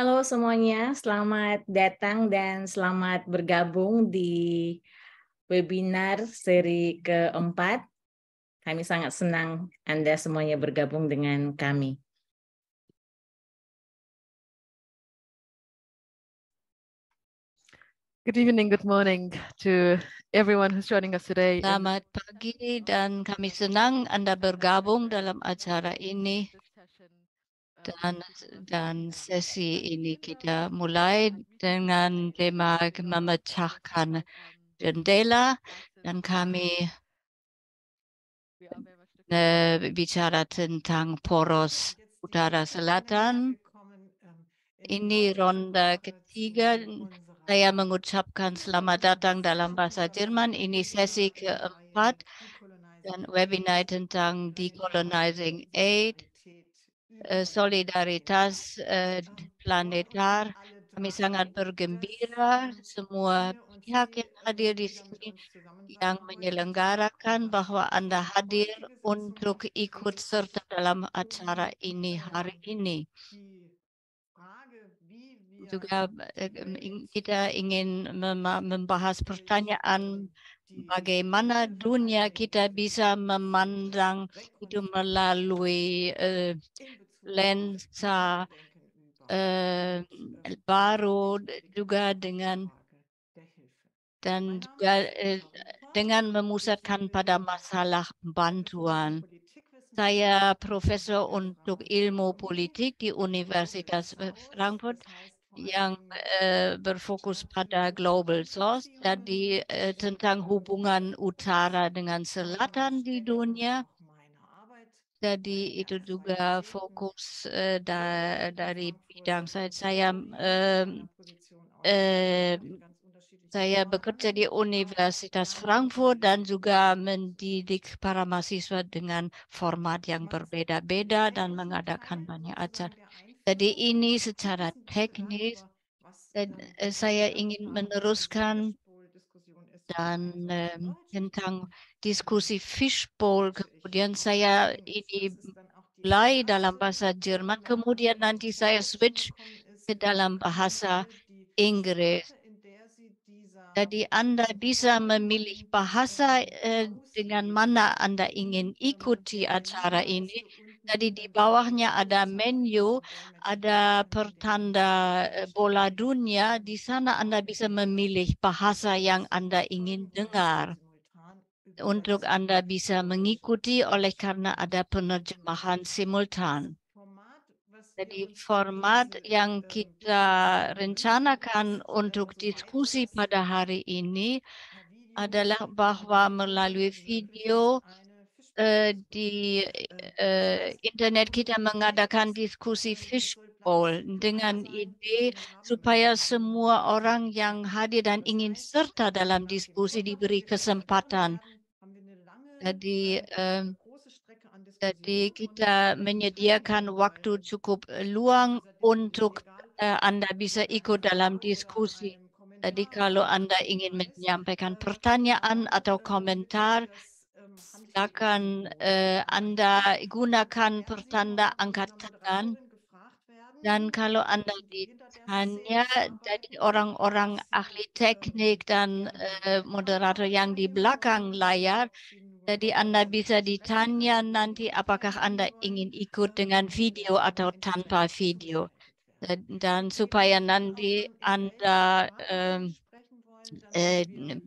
Halo semuanya, selamat datang dan selamat bergabung di webinar seri keempat. Kami sangat senang Anda semuanya bergabung dengan kami. Good evening, good morning to everyone who's joining us today. Selamat pagi dan kami senang Anda bergabung dalam acara ini. Dan, dan sesi ini kita mulai dengan tema memecahkan jendela dan kami bicara tentang poros utara selatan. Ini ronde ketiga. Saya mengucapkan selamat datang dalam bahasa Jerman. Ini sesi keempat dan webinar tentang decolonizing aid Eh, solidaritas eh, planetar. Kami sangat bergembira semua pihak yang hadir di sini yang menyelenggarakan bahwa Anda hadir untuk ikut serta dalam acara ini hari ini. Juga eh, kita ingin membahas pertanyaan bagaimana dunia kita bisa memandang hidup melalui uh, Lenza, äh, eh, Baro, juga dengan dan juga eh, dengan memusatkan pada masalah bantuan. Saya profesor untuk ilmu politik di Universitas Frankfurt yang eh, berfokus pada Global Source, jadi eh, tentang hubungan utara dengan selatan di dunia Jadi itu juga fokus uh, da dari bidang saya. Saya, uh, uh, saya bekerja di Universitas Frankfurt dan juga mendidik para mahasiswa dengan format yang berbeda-beda dan mengadakan banyak acara. Jadi ini secara teknis dan eh, saya ingin meneruskan dan tentang diskusi fishbowl, kemudian saya ini mulai dalam bahasa Jerman, kemudian nanti saya switch ke dalam bahasa Inggris. Jadi Anda bisa memilih bahasa eh, dengan mana Anda ingin ikuti acara ini. Jadi di bawahnya ada menu, ada pertanda bola dunia. Di sana Anda bisa memilih bahasa yang Anda ingin dengar untuk Anda bisa mengikuti oleh karena ada penerjemahan simultan. Jadi format yang kita rencanakan untuk diskusi pada hari ini adalah bahwa melalui video eh, di eh, internet kita mengadakan diskusi fishbowl dengan ide supaya semua orang yang hadir dan ingin serta dalam diskusi diberi kesempatan jadi jadi ähm, ähm, kita menyediakan waktu cukup luang untuk äh, Anda bisa äh, ikut dalam diskusi. Jadi kalau Anda ingin menyampaikan ähm, pertanyaan atau komentar, silakan äh, Anda gunakan pertanda angkat tangan. Dan kalau Anda ditanya dari orang-orang ahli teknik dan moderator yang di belakang layar, jadi Anda bisa ditanya nanti apakah Anda ingin ikut dengan video atau tanpa video. Dan supaya nanti Anda eh, eh,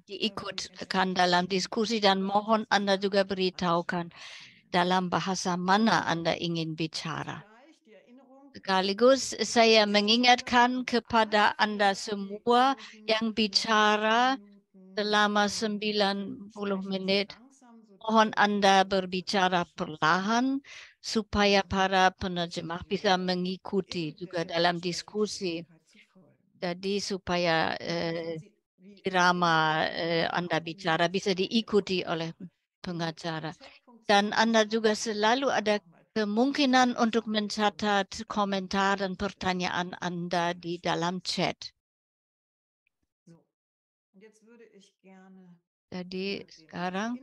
diikutkan dalam diskusi dan mohon Anda juga beritahukan dalam bahasa mana Anda ingin bicara. Sekaligus saya mengingatkan kepada Anda semua yang bicara selama 90 menit Mohon Anda berbicara perlahan supaya para penerjemah bisa mengikuti juga dalam diskusi. Jadi supaya eh, irama eh, Anda bicara bisa diikuti oleh pengacara. Dan Anda juga selalu ada kemungkinan untuk mencatat komentar dan pertanyaan Anda di dalam chat. Jadi sekarang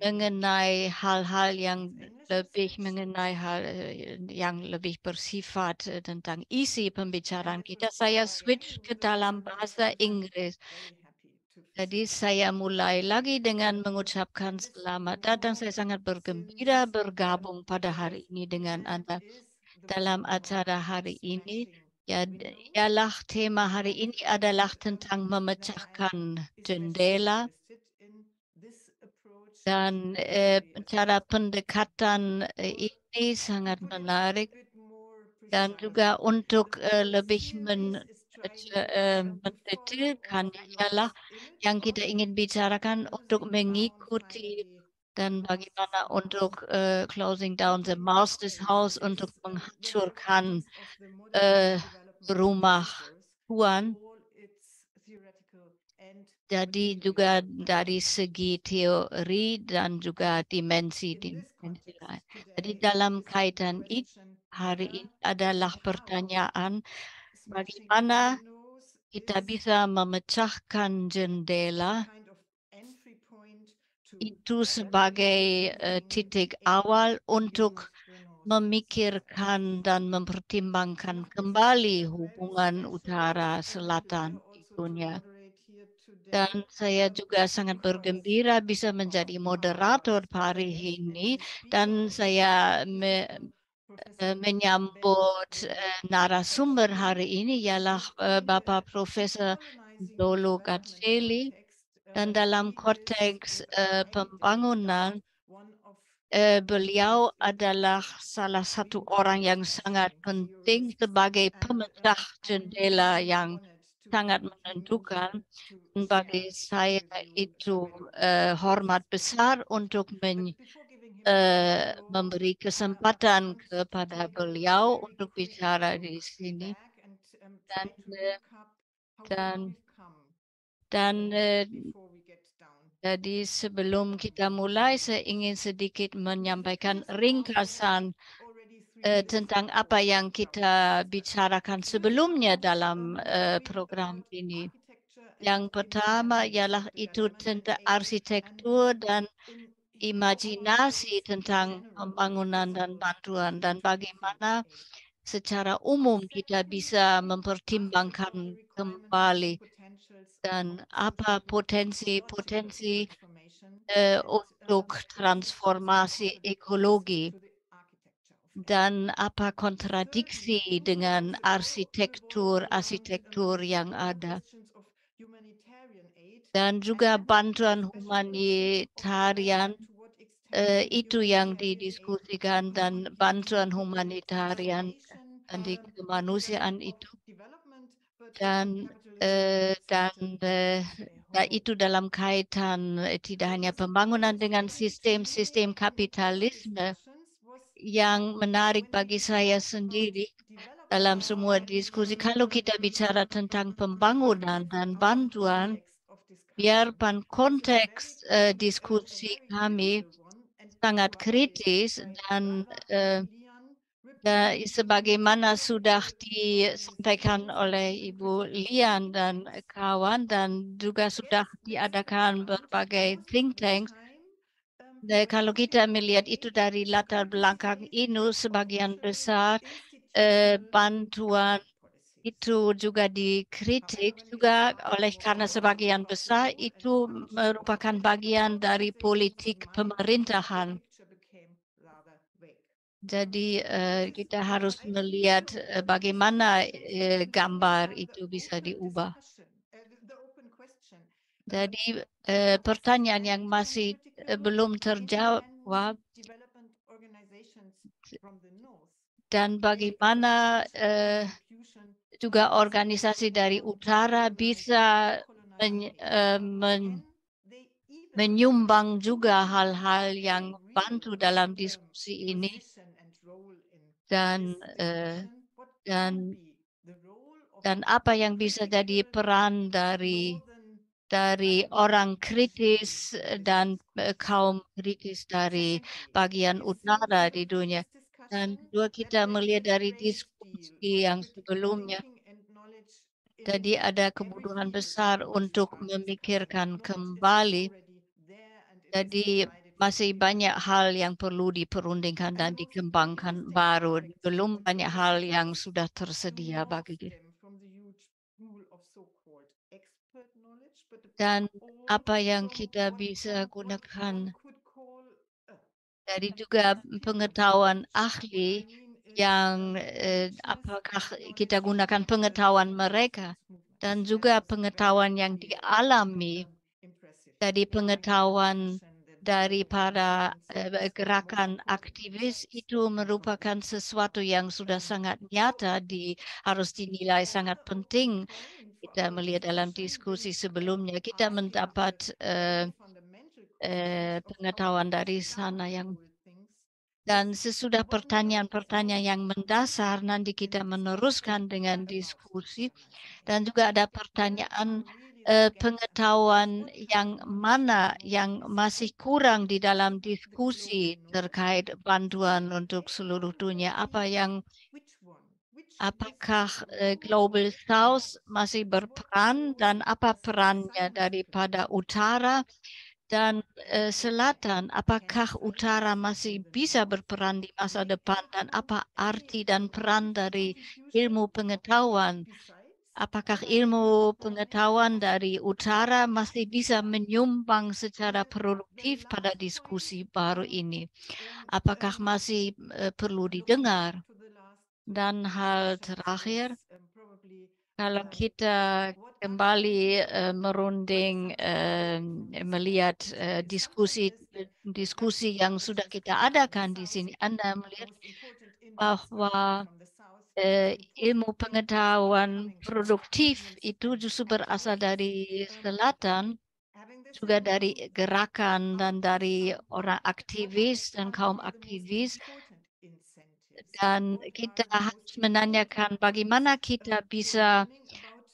mengenai hal-hal yang lebih mengenai hal eh, yang lebih bersifat eh, tentang isi pembicaraan kita, saya switch ke dalam bahasa Inggris. Jadi saya mulai lagi dengan mengucapkan selamat datang. Saya sangat bergembira um, bergabung pada hari ini dengan Anda dalam acara hari ini. Ya, ialah tema hari ini adalah tentang memecahkan jendela. Dann äh, Katan Ini äh, Sangat Menarik. dann juga untuk uh, äh, lebih men, uh, äh, mendetailkan ialah yang kita ingin bicarakan untuk mengikuti dann bagaimana untuk uh, closing down the master's house untuk menghancurkan uh, rumah Tuan Jadi juga dari segi teori dan juga dimensi dimensi Jadi dalam kaitan itu hari ini adalah pertanyaan bagaimana kita bisa memecahkan jendela itu sebagai eh, titik awal untuk memikirkan dan mempertimbangkan kembali hubungan utara selatan dunia dan saya juga sangat bergembira bisa menjadi moderator hari ini. Dan saya me, eh, menyambut eh, narasumber hari ini ialah eh, Bapak Profesor Dolo Gatseli Dan dalam konteks pembangunan, beliau adalah salah satu orang yang sangat penting sebagai pemecah jendela yang sangat menentukan. Hmm. Bagi saya itu eh, hormat besar untuk men, eh, memberi kesempatan kepada beliau untuk bicara di sini. Dan eh, dan dan eh, jadi sebelum kita mulai, saya ingin sedikit menyampaikan ringkasan Eh, tentang apa yang kita bicarakan sebelumnya dalam uh, program ini. Yang pertama ialah itu tentang arsitektur dan imajinasi tentang pembangunan dan bantuan dan bagaimana secara umum kita bisa mempertimbangkan kembali dan apa potensi-potensi eh, untuk transformasi ekologi dan apa kontradiksi dengan arsitektur-arsitektur yang ada. Dan juga bantuan humanitarian eh, itu yang didiskusikan dan bantuan humanitarian dan di kemanusiaan itu dan eh, dan eh, ya itu dalam kaitan eh, tidak hanya pembangunan dengan sistem-sistem kapitalisme yang menarik bagi saya sendiri dalam semua diskusi. Kalau kita bicara tentang pembangunan dan bantuan, biarpun konteks uh, diskusi kami sangat kritis dan uh, uh, sebagaimana sudah disampaikan oleh Ibu Lian dan kawan dan juga sudah diadakan berbagai think tanks, Nah, kalau kita melihat itu dari latar belakang ini sebagian besar eh, bantuan itu juga dikritik juga oleh karena sebagian besar itu merupakan bagian dari politik pemerintahan. Jadi eh, kita harus melihat eh, bagaimana eh, gambar itu bisa diubah. Jadi eh, pertanyaan yang masih eh, belum terjawab dan bagaimana eh, juga organisasi dari utara bisa men, eh, men, menyumbang juga hal-hal yang bantu dalam diskusi ini dan eh, dan dan apa yang bisa jadi peran dari dari orang kritis dan eh, kaum kritis dari bagian utara di dunia. Dan dua kita melihat dari diskusi yang sebelumnya, jadi ada kebutuhan besar untuk memikirkan kembali. Jadi masih banyak hal yang perlu diperundingkan dan dikembangkan baru. Belum banyak hal yang sudah tersedia bagi kita. dan apa oh, yang kita bisa gunakan uh, dari juga pengetahuan ahli yang eh, apakah kita gunakan pengetahuan mereka dan juga pengetahuan yang dialami um, dari pengetahuan daripada eh, gerakan aktivis itu merupakan sesuatu yang sudah sangat nyata di harus dinilai sangat penting. Kita melihat dalam diskusi sebelumnya kita mendapat uh, uh, pengetahuan dari sana yang dan sesudah pertanyaan-pertanyaan yang mendasar nanti kita meneruskan dengan diskusi dan juga ada pertanyaan eh, pengetahuan yang mana yang masih kurang di dalam diskusi terkait bantuan untuk seluruh dunia. Apa yang apakah eh, Global South masih berperan dan apa perannya daripada utara dan eh, selatan? Apakah utara masih bisa berperan di masa depan dan apa arti dan peran dari ilmu pengetahuan apakah ilmu pengetahuan dari utara masih bisa menyumbang secara produktif pada diskusi baru ini? Apakah masih eh, perlu didengar? Dan hal terakhir, kalau kita kembali uh, merunding uh, melihat uh, diskusi diskusi yang sudah kita adakan di sini, Anda melihat bahwa eh, ilmu pengetahuan produktif itu justru berasal dari selatan, juga dari gerakan dan dari orang aktivis dan kaum aktivis. Dan kita harus menanyakan bagaimana kita bisa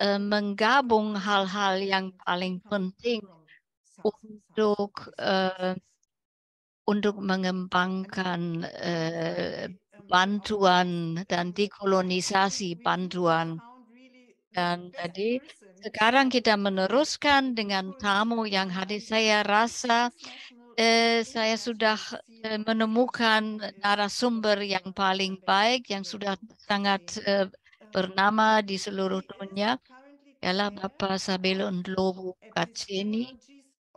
eh, menggabung hal-hal yang paling penting untuk eh, untuk mengembangkan eh, bantuan dan dekolonisasi bantuan. Dan tadi sekarang kita meneruskan dengan tamu yang hadir. Saya rasa eh, saya sudah eh, menemukan narasumber yang paling baik, yang sudah sangat eh, bernama di seluruh dunia, adalah Bapak Sabelo Ndlovu Kaceni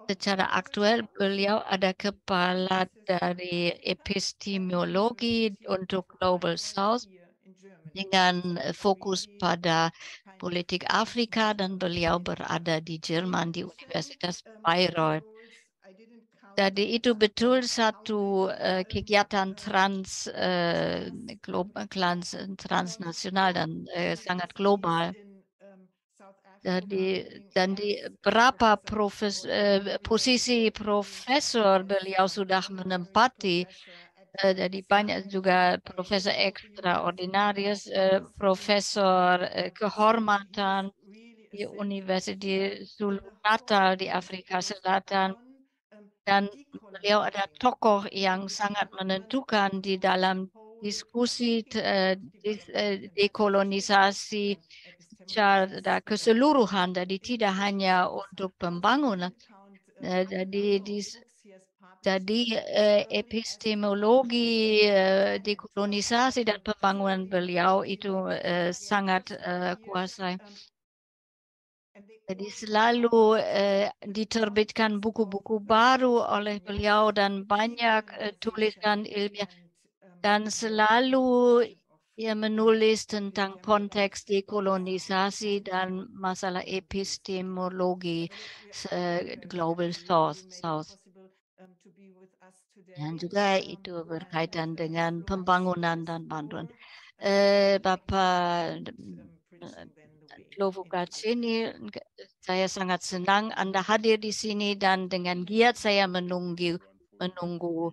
secara aktual beliau ada kepala dari epistemologi untuk Global South dengan fokus pada politik Afrika dan beliau berada di Jerman di Universitas Bayreuth. Jadi itu betul satu uh, kegiatan trans, uh, eh, global, trans transnasional dan uh, sangat global di, dan di berapa profes, eh, posisi profesor beliau sudah menempati. Eh, jadi banyak juga profesor ekstraordinarius, eh, profesor eh, kehormatan di Universitas Sulu Natal di Afrika Selatan. Dan beliau ada tokoh yang sangat menentukan di dalam diskusi eh, eh, dekolonisasi secara keseluruhan, jadi tidak hanya untuk pembangunan. Eh, jadi jadi epistemologi eh, dekolonisasi dan pembangunan beliau itu sangat eh, kuasai. Jadi selalu eh, diterbitkan buku-buku baru oleh beliau dan banyak eh, tulisan ilmiah Dann selalu ihr menulis dann Kontext dekolonisasi dan masalah epistemologi uh, äh, global south. south. Dan juga itu berkaitan dengan pembangunan dan bantuan. Uh, äh, Bapak äh, Lovo Gazzini, saya sangat senang Anda hadir di sini dan dengan giat saya menunggu menunggu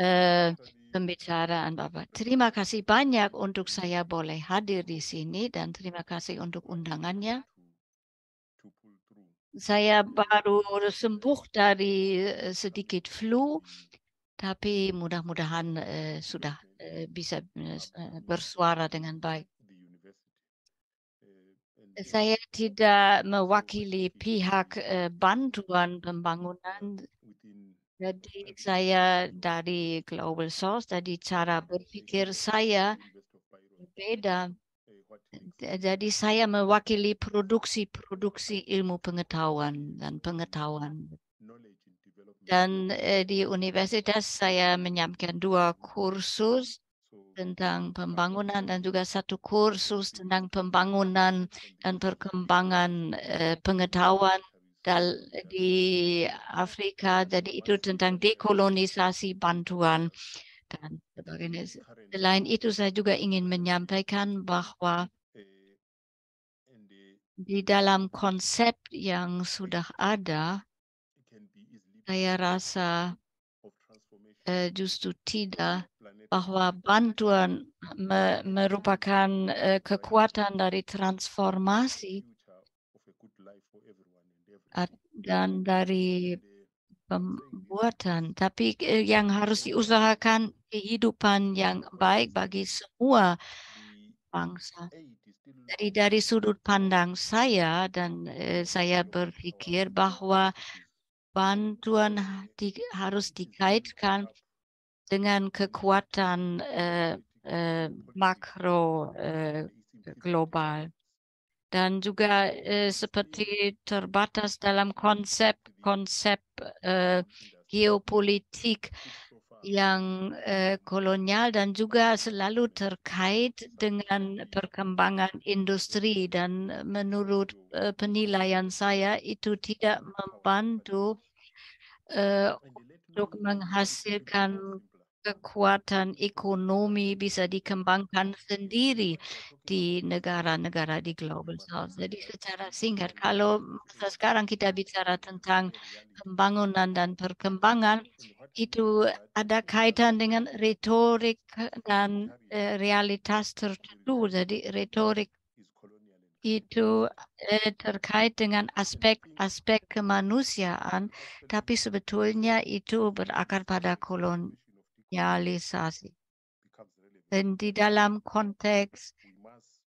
uh, pembicaraan Bapak. Terima kasih banyak untuk saya boleh hadir di sini dan terima kasih untuk undangannya. Saya baru sembuh dari eh, sedikit flu, tapi mudah-mudahan eh, sudah eh, bisa eh, bersuara dengan baik. Saya tidak mewakili pihak eh, bantuan pembangunan jadi saya dari Global Source, jadi cara iya, iya, iya, berpikir saya berbeda. Eh, jadi saya mewakili produksi-produksi ilmu pengetahuan dan pengetahuan. Dan eh, di universitas saya menyampaikan dua kursus tentang pembangunan dan juga satu kursus tentang pembangunan dan perkembangan eh, pengetahuan di Afrika. Jadi itu tentang dekolonisasi bantuan dan sebagainya. Selain itu saya juga ingin menyampaikan bahwa di dalam konsep yang sudah ada, saya rasa eh, justru tidak bahwa bantuan merupakan eh, kekuatan dari transformasi dan dari pembuatan, tapi eh, yang harus diusahakan kehidupan yang baik bagi semua bangsa. Jadi dari sudut pandang saya dan eh, saya berpikir bahwa bantuan di, harus dikaitkan dengan kekuatan uh, uh, makro uh, global. dan juga eh, seperti terbatas dalam konsep-konsep eh, geopolitik yang eh, kolonial dan juga selalu terkait dengan perkembangan industri dan menurut eh, penilaian saya itu tidak membantu eh, untuk menghasilkan kekuatan ekonomi bisa dikembangkan sendiri di negara-negara di Global South. Jadi secara singkat, kalau masa sekarang kita bicara tentang pembangunan dan perkembangan, itu ada kaitan dengan retorik dan eh, realitas tertentu. Jadi retorik itu eh, terkait dengan aspek-aspek kemanusiaan, tapi sebetulnya itu berakar pada kolon realisasi. Dan di dalam konteks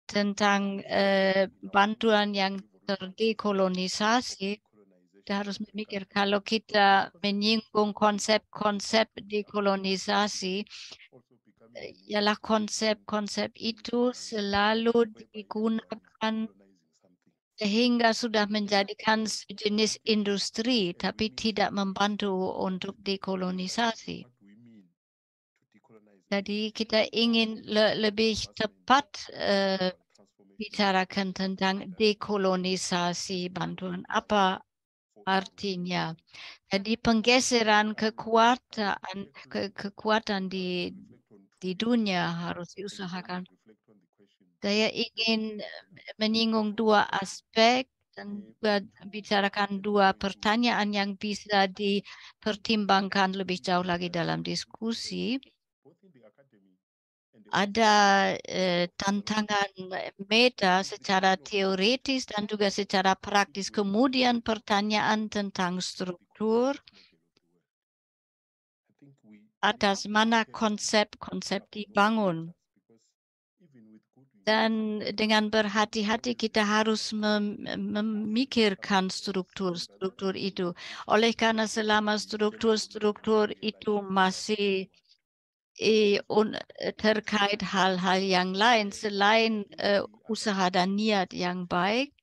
tentang eh, bantuan yang terdekolonisasi, kita harus memikir kalau kita menyinggung konsep-konsep dekolonisasi, ialah konsep-konsep itu selalu digunakan sehingga sudah menjadikan sejenis industri, tapi tidak membantu untuk dekolonisasi. Jadi kita ingin le lebih tepat uh, eh, bicarakan tentang dekolonisasi bantuan. Apa artinya? Jadi penggeseran kekuatan ke kekuatan di di dunia harus diusahakan. Saya ingin menyinggung dua aspek dan bicarakan dua pertanyaan yang bisa dipertimbangkan lebih jauh lagi dalam diskusi ada eh, tantangan meta secara teoritis dan juga secara praktis. Kemudian pertanyaan tentang struktur, atas mana konsep-konsep dibangun. Dan dengan berhati-hati kita harus memikirkan struktur-struktur itu. Oleh karena selama struktur-struktur itu masih Eh, Und eh, terkait hal-hal yang lain selain uh, usaha dan niat yang baik.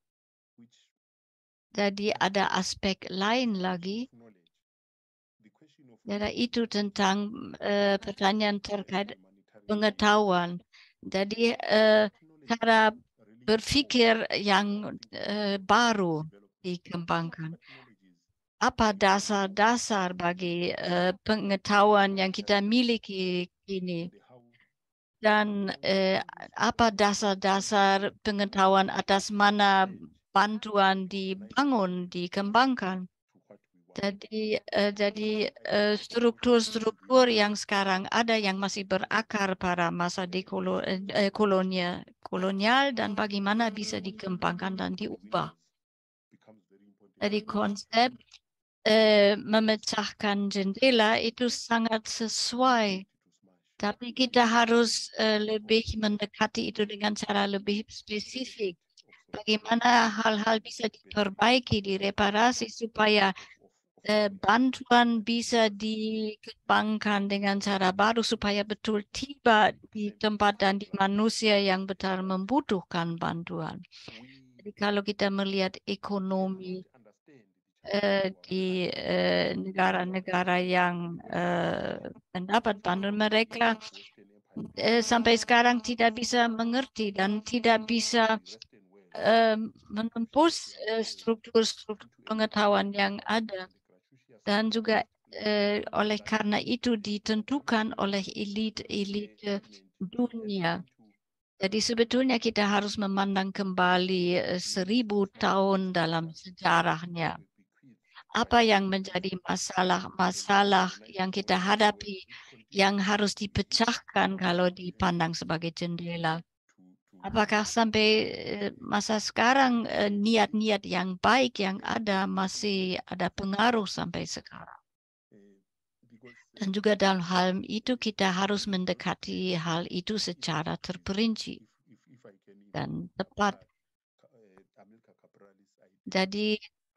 Jadi ada aspek lain lagi. Jadi itu tentang uh, pertanyaan terkait pengetahuan. Jadi uh, cara berpikir yang uh, baru dikembangkan apa dasar-dasar bagi uh, pengetahuan yang kita miliki kini dan uh, apa dasar-dasar pengetahuan atas mana bantuan dibangun, dikembangkan. Jadi, uh, jadi struktur-struktur uh, yang sekarang ada yang masih berakar pada masa di kolonia kolonial dan bagaimana bisa dikembangkan dan diubah. Jadi konsep eh, memecahkan jendela itu sangat sesuai. Tapi kita harus eh, lebih mendekati itu dengan cara lebih spesifik. Bagaimana hal-hal bisa diperbaiki, direparasi supaya eh, bantuan bisa dikembangkan dengan cara baru supaya betul tiba di tempat dan di manusia yang benar membutuhkan bantuan. Jadi kalau kita melihat ekonomi Eh, di eh, negara-negara uh, yang uh, eh, mendapat mereka sampai sekarang tidak bisa mengerti dan tidak bisa menembus struktur-struktur pengetahuan yang ada. Dan juga oleh karena itu ditentukan oleh elit-elit dunia. Jadi sebetulnya kita harus memandang kembali seribu tahun dalam sejarahnya apa yang menjadi masalah-masalah yang kita hadapi yang harus dipecahkan kalau dipandang sebagai jendela. Apakah sampai eh, masa sekarang eh, niat-niat yang baik yang ada masih ada pengaruh sampai sekarang? Dan juga dalam hal itu kita harus mendekati hal itu secara terperinci dan tepat. Jadi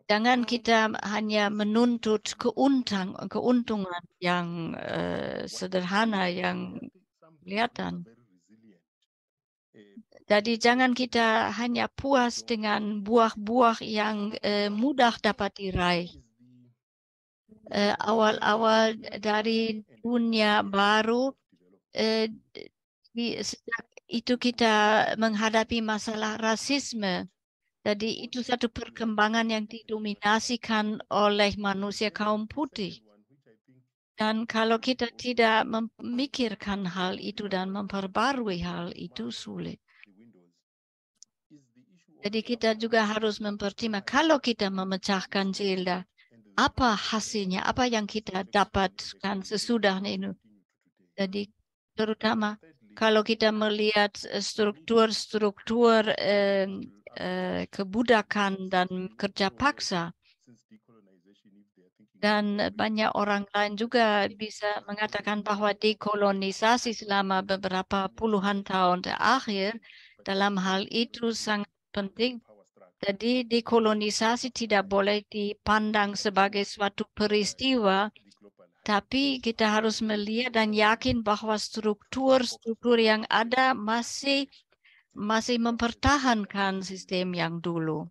jangan kita hanya menuntut keuntang, keuntungan yang uh, sederhana yang kelihatan. Jadi jangan kita hanya puas dengan buah-buah yang uh, mudah dapat diraih. Eh, awal-awal uh, dari dunia baru, uh, di, sejak itu kita menghadapi masalah rasisme. Jadi itu satu perkembangan yang didominasikan oleh manusia kaum putih. Dan kalau kita tidak memikirkan hal itu dan memperbarui hal itu sulit. Jadi kita juga harus mempertimbangkan kalau kita memecahkan jilda, apa hasilnya, apa yang kita dapatkan sesudah ini. Jadi terutama kalau kita melihat struktur-struktur eh, Eh, kebudakan dan kerja paksa. Dan banyak orang lain juga bisa mengatakan bahwa dekolonisasi selama beberapa puluhan tahun terakhir dalam hal itu sangat penting. Jadi dekolonisasi tidak boleh dipandang sebagai suatu peristiwa, tapi kita harus melihat dan yakin bahwa struktur-struktur yang ada masih masih mempertahankan sistem yang dulu.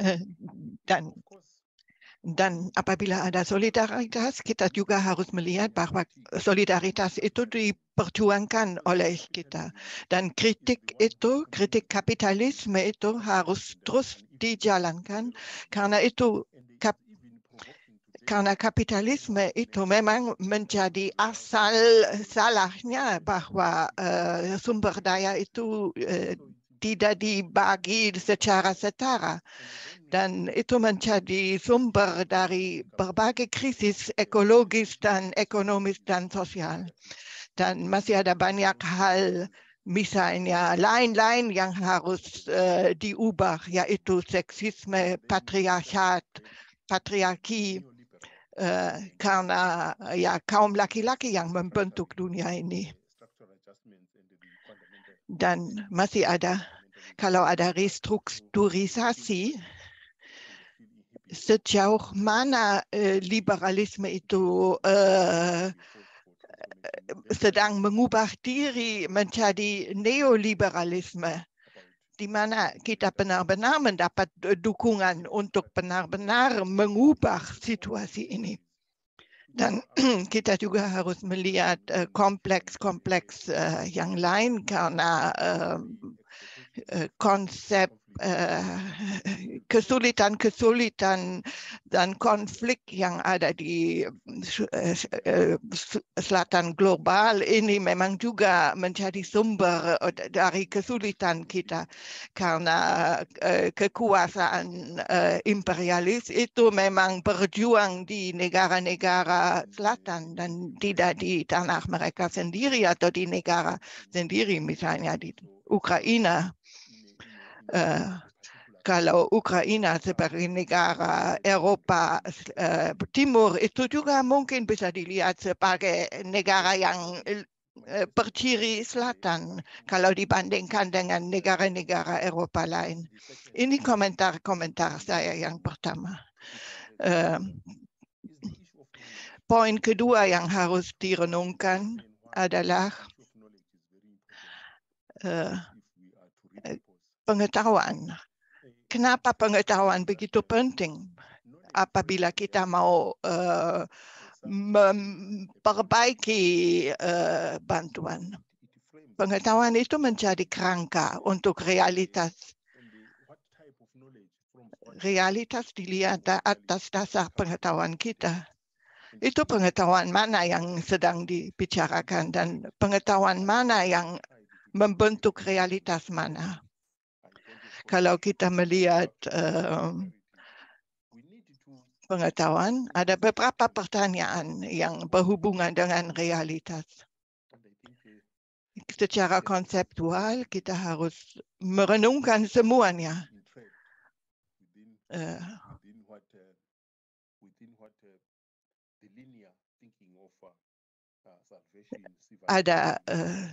Eh, dan dan apabila ada solidaritas, kita juga harus melihat bahwa solidaritas itu diperjuangkan oleh kita. Dan kritik itu, kritik kapitalisme itu harus terus dijalankan karena itu kap kana kapitalizme i to memang menjadi asal salahnya bahwa uh, sumber daya itu uh, tidak dibagi secara setara. Dan itu menjadi sumber dari berbagai krisis ekologis dan ekonomis dan sosial. Dan masih ada banyak hal misalnya lain-lain yang harus uh, diubah, yaitu seksisme, patriarchat, patriarchie uh, äh, kan, uh, äh, ja, kaum Lucky Lucky yang membentuk dunia ini. Dan masih ada, kalau ada restrukturisasi, ja auch mana äh, liberalisme itu uh, sedang mengubah diri menjadi neoliberalisme. di mana kita benar-benar mendapat dukungan untuk benar-benar mengubah situasi ini. Dan kita juga harus melihat eh, kompleks-kompleks eh, yang lain karena eh, konsep kesulitan-kesulitan eh, dan konflik yang ada di eh, eh, selatan global ini memang juga menjadi sumber dari kesulitan kita karena kekuasaan imperialis itu memang berjuang di negara-negara selatan dan tidak di tanah mereka sendiri atau di negara sendiri misalnya di Ukraina Eh, kalau Ukraina sebagai negara Eropa uh, Timur itu juga mungkin bisa dilihat sebagai negara yang eh, berdiri selatan kalau dibandingkan dengan negara-negara Eropa lain. Ini komentar-komentar saya yang pertama. Uh, poin kedua yang harus direnungkan adalah uh, pengetahuan. Kenapa pengetahuan begitu penting apabila kita mau uh, eh, memperbaiki uh, eh, bantuan? Pengetahuan itu menjadi kerangka untuk realitas realitas dilihat atas dasar pengetahuan kita. Itu pengetahuan mana yang sedang dibicarakan dan pengetahuan mana yang membentuk realitas mana. Kalau kita melihat eh, eh, pengetahuan, ada beberapa pertanyaan yang berhubungan dengan realitas. Secara konseptual, kita harus merenungkan semuanya. ada eh,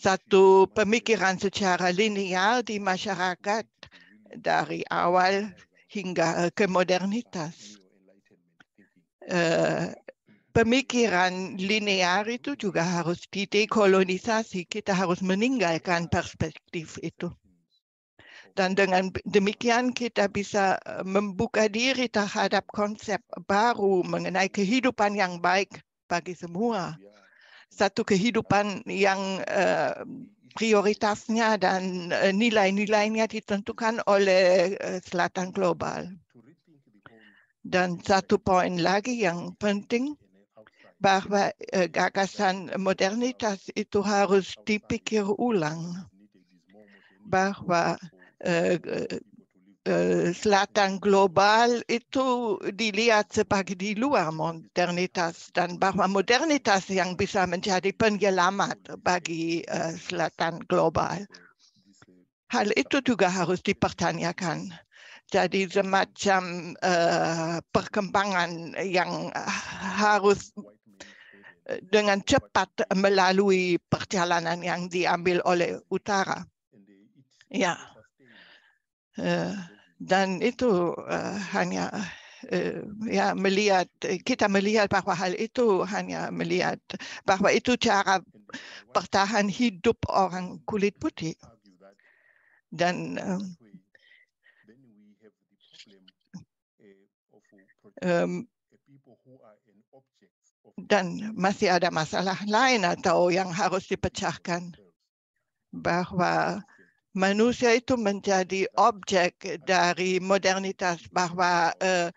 satu pemikiran secara linear di masyarakat dari awal hingga eh, ke modernitas. Eh, pemikiran linear itu juga harus didekolonisasi. Kita harus meninggalkan perspektif itu. Dan dengan demikian kita bisa eh, membuka diri terhadap konsep baru mengenai kehidupan yang baik bagi semua satu kehidupan yang eh, prioritasnya dan eh, nilai-nilainya ditentukan oleh eh, selatan global. Dan satu poin lagi yang penting, bahwa gagasan modernitas itu harus dipikir ulang, bahwa selatan eh, global itu dilihat sebagai di luar modernitas dan bahwa modernitas yang bisa menjadi penyelamat bagi selatan eh, global. Hal itu juga harus dipertanyakan. Jadi semacam eh, perkembangan yang harus dengan cepat melalui perjalanan yang diambil oleh utara. Ya dan itu uh, hanya uh, ya melihat kita melihat bahwa hal itu hanya melihat bahwa itu cara bertahan hidup orang kulit putih dan uh, um, dan masih ada masalah lain atau yang harus dipecahkan bahwa manusia itu menjadi objek dari modernitas bahwa eh,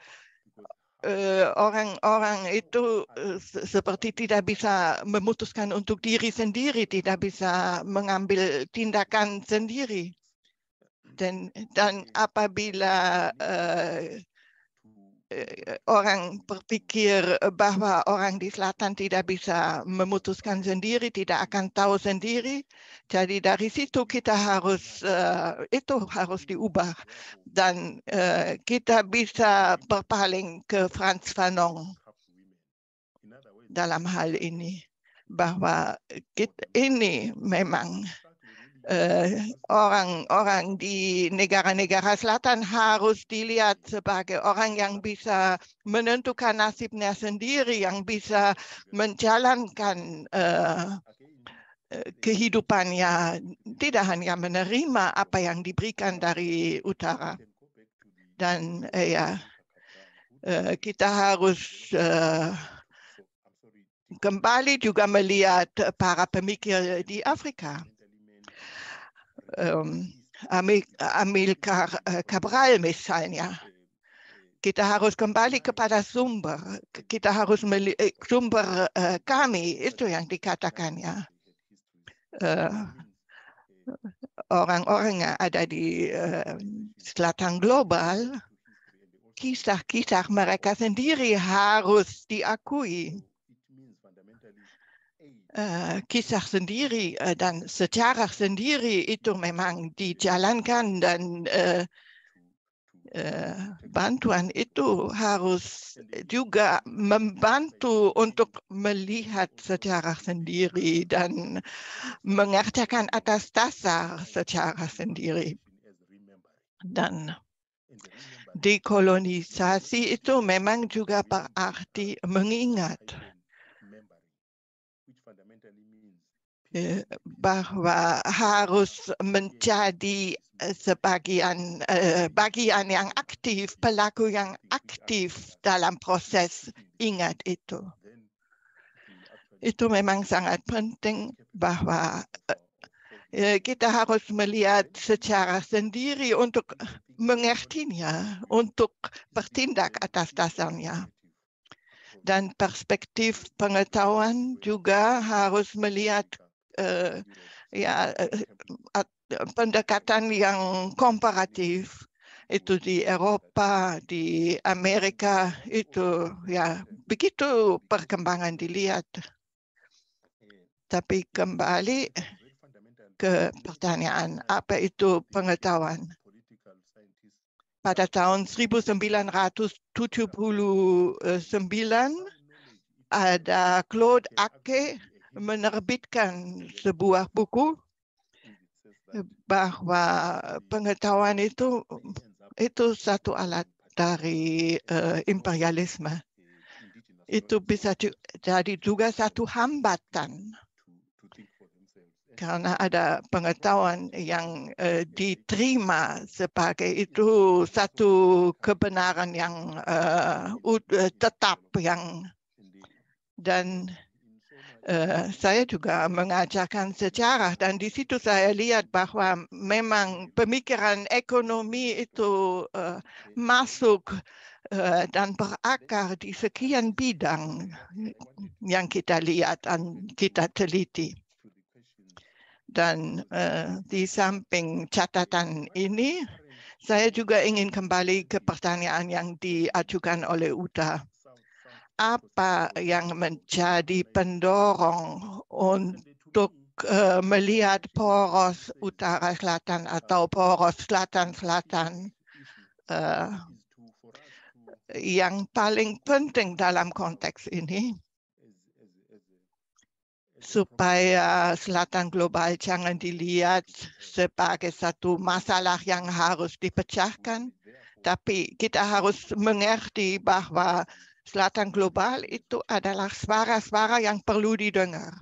eh, orang-orang itu eh, seperti tidak bisa memutuskan untuk diri sendiri, tidak bisa mengambil tindakan sendiri. Dan, dan apabila uh, orang berpikir eh, bahwa orang di selatan tidak bisa memutuskan sendiri, tidak akan tahu sendiri. Jadi dari situ kita harus eh, itu harus diubah dan eh, kita bisa berpaling ke Frans Fanon dalam hal ini bahwa kita, ini memang orang-orang eh, di negara-negara selatan harus dilihat sebagai orang yang bisa menentukan nasibnya sendiri, yang bisa menjalankan uh, eh, eh, kehidupannya, tidak hanya menerima apa yang diberikan dari utara. Dan uh, ya, uh, kita harus uh, kembali juga melihat para pemikir di Afrika Ähm, Amilcar äh, Cabral misalnya. Kita harus kembali kepada sumber. Kita harus äh, sumber äh, kami, itu yang dikatakannya. Orang-orang yang ada di selatan global, kisah-kisah mereka sendiri harus diakui Äh, kisah sendiri uh, äh, dan sejarah sendiri itu memang dijalankan dan uh, äh, uh, bantuan itu harus juga membantu untuk melihat sejarah sendiri dan mengerjakan atas dasar sejarah sendiri. Dan dekolonisasi itu memang juga berarti mengingat Eh, bahwa harus menjadi eh, sebagian eh, bagian yang aktif, pelaku yang aktif dalam proses. Ingat itu. Itu memang sangat penting bahwa kita harus melihat secara sendiri untuk mengertinya, untuk bertindak atas dasarnya. Dan perspektif pengetahuan juga harus melihat Eh, ya iya. eh, eh, pendekatan yang komparatif itu di Eropa, di Amerika itu ya begitu perkembangan dilihat. Tapi kembali ke pertanyaan apa itu pengetahuan. Pada tahun 1979 ada Claude Ake menerbitkan iya, iya. sebuah buku iya, bahwa pengetahuan itu itu satu alat dari uh, imperialisme. Itu bisa jadi juga satu hambatan eh. karena ada pengetahuan yang uh, diterima sebagai itu satu kebenaran yang uh, tetap yang dan Eh, saya juga mengajarkan sejarah dan di situ saya lihat bahwa memang pemikiran ekonomi itu eh, masuk eh, dan berakar di sekian bidang yang kita lihat dan kita teliti. Dan di samping catatan ini, saya juga ingin kembali ke pertanyaan yang diajukan oleh Uta apa yang menjadi pendorong untuk eh, melihat poros utara selatan atau poros selatan selatan eh, yang paling penting dalam konteks ini supaya selatan global jangan dilihat sebagai satu masalah yang harus dipecahkan. Tapi kita harus mengerti bahwa Selatan Global itu adalah suara-suara yang perlu didengar.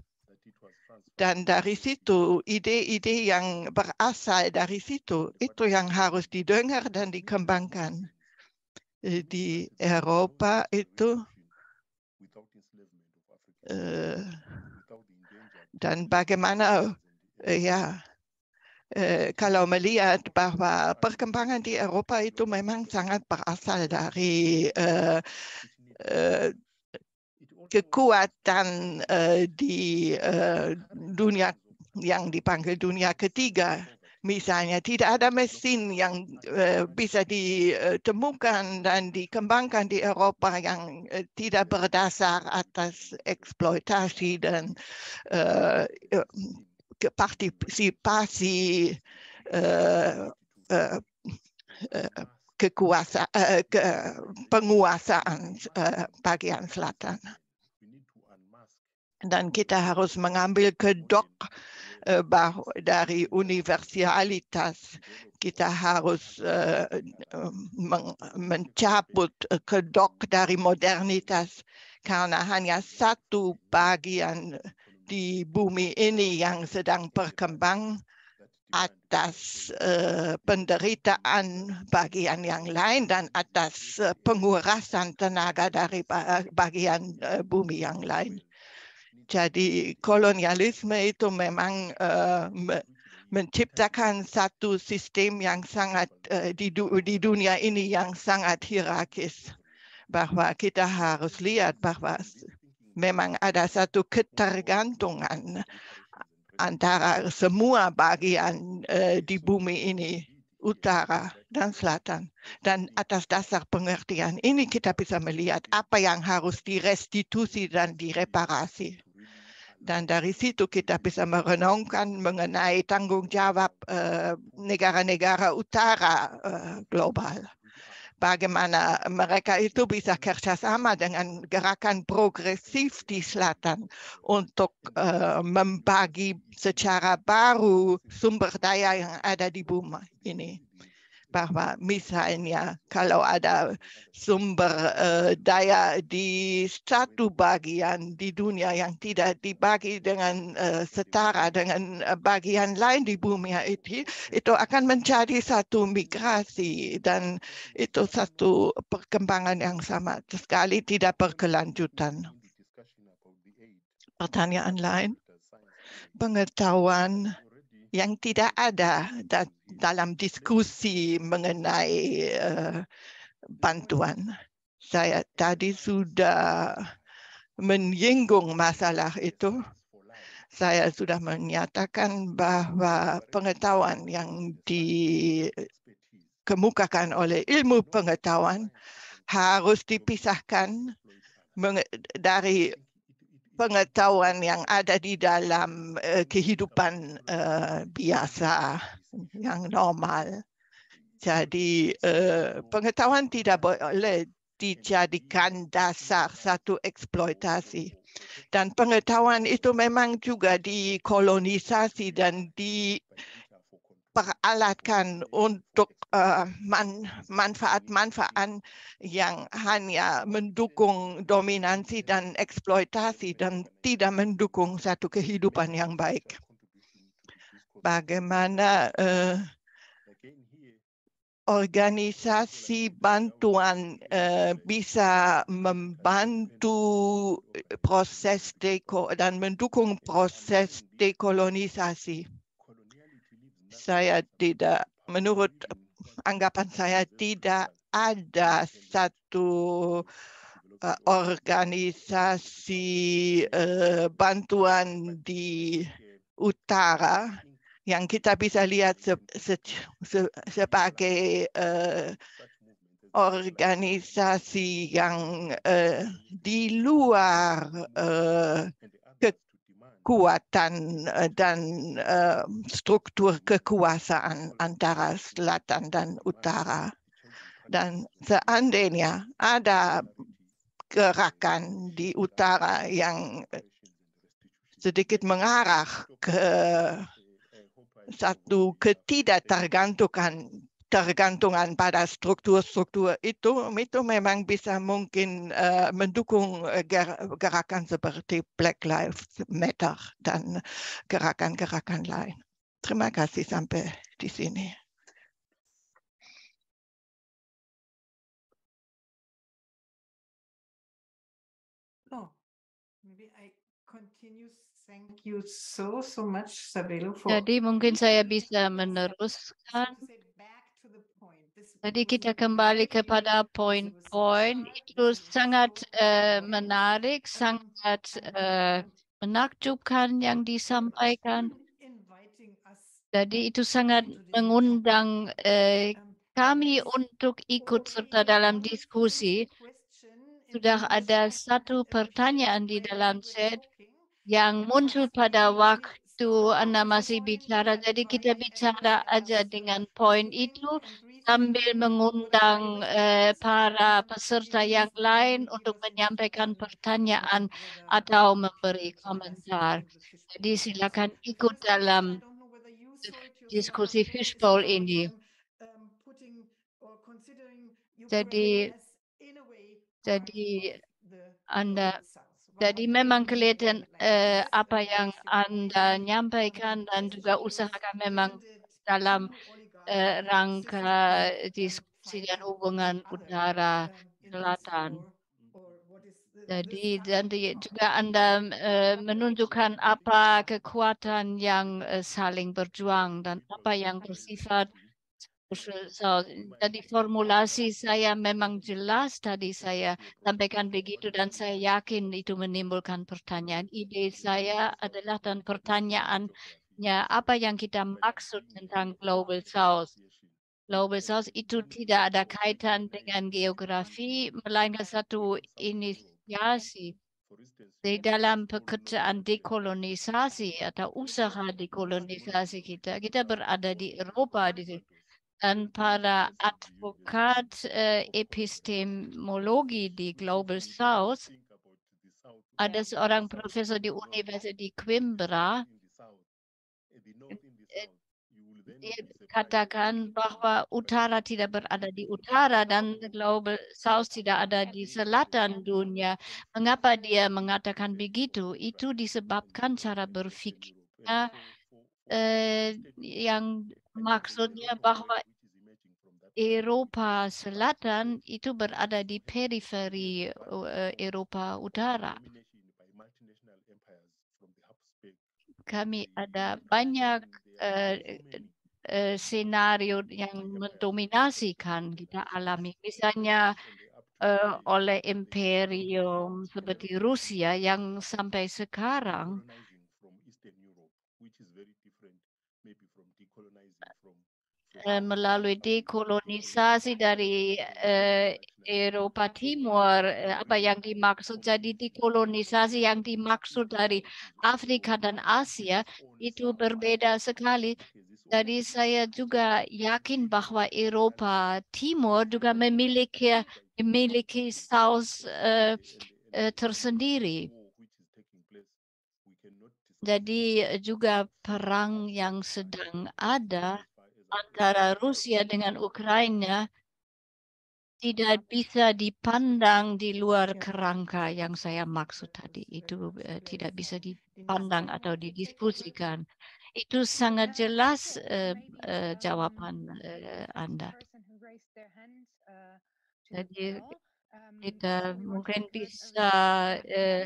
Dan dari situ, ide-ide yang berasal dari situ, itu yang harus didengar dan dikembangkan. Di Eropa itu eh, dan bagaimana eh, ya eh, kalau melihat bahwa perkembangan di Eropa itu memang sangat berasal dari Eh, kekuatan eh, di eh, dunia yang dipanggil dunia ketiga misalnya tidak ada mesin yang bisa ditemukan dan dikembangkan di Eropa yang tidak berdasar atas eksploitasi dan partisipasi kekuasa, uh, ke penguasaan uh, eh, bagian selatan. Dan kita harus mengambil kedok uh, dari universalitas. Kita harus men mencabut kedok dari modernitas karena hanya satu bagian di bumi ini yang sedang berkembang atas uh, penderitaan bagian yang lain dan atas uh, pengurasan tenaga dari eh, bagian uh, bumi yang lain. Jadi kolonialisme itu memang uh, menciptakan satu sistem yang sangat uh, di, du di dunia ini yang sangat hierarkis bahwa kita harus lihat bahwa memang ada satu ketergantungan antara semua bagian eh, di bumi ini, utara dan selatan. Dan iya. atas dasar pengertian ini kita bisa melihat iya. apa yang harus direstitusi dan direparasi. Iya. Dan dari situ kita bisa merenungkan mengenai tanggung jawab eh, negara-negara utara eh, global bagaimana mereka itu bisa kerjasama dengan gerakan progresif di selatan untuk uh, membagi secara baru sumber daya yang ada di Bumi ini bahwa misalnya kalau ada sumber uh, daya di satu bagian di dunia yang tidak dibagi dengan uh, setara dengan eh, bagian lain di bumi itu, itu akan menjadi satu migrasi dan itu satu perkembangan yang sama sekali tidak berkelanjutan. Pertanyaan lain? Pengetahuan yang tidak ada dalam diskusi mengenai eh, bantuan. Saya tadi sudah menyinggung masalah itu. Saya sudah menyatakan bahawa pengetahuan yang dikemukakan oleh ilmu pengetahuan harus dipisahkan dari pengetahuan yang ada di dalam uh, kehidupan uh, biasa yang normal. Jadi uh, pengetahuan tidak boleh dijadikan dasar satu eksploitasi. Dan pengetahuan itu memang juga dikolonisasi dan di peralatan untuk uh, eh, manfaat-manfaat yang hanya mendukung dominansi dan eksploitasi dan tidak mendukung satu kehidupan yang baik. Bagaimana uh, organisasi bantuan uh, bisa membantu proses deko dan mendukung proses dekolonisasi saya tidak, menurut anggapan saya tidak ada satu eh, organisasi eh, bantuan di utara yang kita bisa lihat se se se sebagai uh, organisasi yang uh, di luar uh, kekuatan eh, dan uh, struktur kekuasaan antara selatan dan utara. Dan seandainya ada gerakan di utara yang sedikit mengarah ke satu ketidaktergantungan ketergantungan pada struktur-struktur itu, itu memang bisa mungkin uh, mendukung eh, gerakan seperti Black Lives Matter dan gerakan-gerakan lain. Terima kasih sampai di sini. Oh, Thank you so, so much, Sabelo, for... Jadi mungkin saya bisa meneruskan jadi kita kembali kepada poin-poin itu sangat uh, menarik, sangat uh, menakjubkan yang disampaikan. Jadi itu sangat mengundang uh, kami untuk ikut serta dalam diskusi. Sudah ada satu pertanyaan di dalam chat yang muncul pada waktu Anda masih bicara. Jadi kita bicara aja dengan poin itu sambil mengundang eh, para peserta yang lain untuk menyampaikan pertanyaan atau memberi komentar. Jadi silakan ikut dalam diskusi fishbowl ini. Jadi, jadi Anda jadi memang kelihatan eh, apa yang Anda nyampaikan dan juga usahakan memang dalam Eh, rangka diskusi dan hubungan udara selatan. Jadi dan juga Anda eh, menunjukkan apa kekuatan yang eh, saling berjuang dan apa yang bersifat jadi formulasi saya memang jelas tadi saya sampaikan begitu dan saya yakin itu menimbulkan pertanyaan. Ide saya adalah dan pertanyaan Ya, apa yang kita maksud tentang Global South? Global South ich tue da da kaitan dengan geografi, melainkan satu inisiasi di dalam pekerjaan dekolonisasi atau usaha dekolonisasi kita. Kita berada di Eropa di situ. Dan para advokat eh, äh, epistemologi di Global South, ada seorang profesor di Universitas di Coimbra katakan bahwa utara tidak berada di utara dan Global South tidak ada di selatan dunia. Mengapa dia mengatakan begitu? Itu disebabkan cara berpikirnya eh, yang maksudnya bahwa Eropa Selatan itu berada di periferi eh, Eropa Utara. Kami ada banyak uh, Eh, senario skenario iya, yang mendominasikan kita alami. Iya, Misalnya uh, oleh imperium seperti Rusia yang sampai sekarang eh, melalui dekolonisasi dari uh, Eropa Timur, apa yang dimaksud jadi dekolonisasi yang dimaksud dari Afrika dan Asia itu berbeda sekali jadi saya juga yakin bahwa Eropa Timur juga memiliki memiliki saus uh, uh, tersendiri. Jadi juga perang yang sedang ada antara Rusia dengan Ukraina tidak bisa dipandang di luar kerangka yang saya maksud tadi. Itu uh, tidak bisa dipandang atau didiskusikan. Itu sangat jelas uh, uh, jawaban uh, Anda. Jadi kita mungkin bisa uh,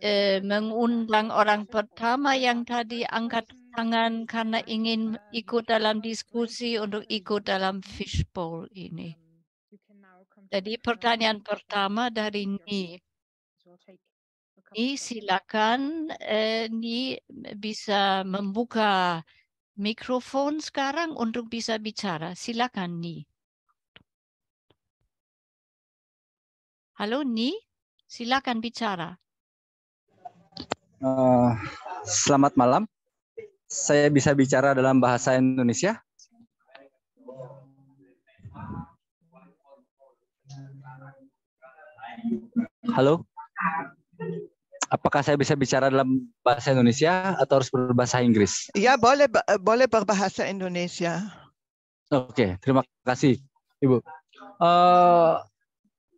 uh, mengundang orang pertama yang tadi angkat tangan karena ingin ikut dalam diskusi untuk ikut dalam fishbowl ini. Jadi pertanyaan pertama dari ini. Ni silakan eh, Ni bisa membuka mikrofon sekarang untuk bisa bicara. Silakan nih. Halo nih, silakan bicara. Uh, selamat malam. Saya bisa bicara dalam bahasa Indonesia? Halo. Apakah saya bisa bicara dalam bahasa Indonesia atau harus berbahasa Inggris? Ya, boleh boleh berbahasa Indonesia. Oke, okay, terima kasih, Ibu. Uh,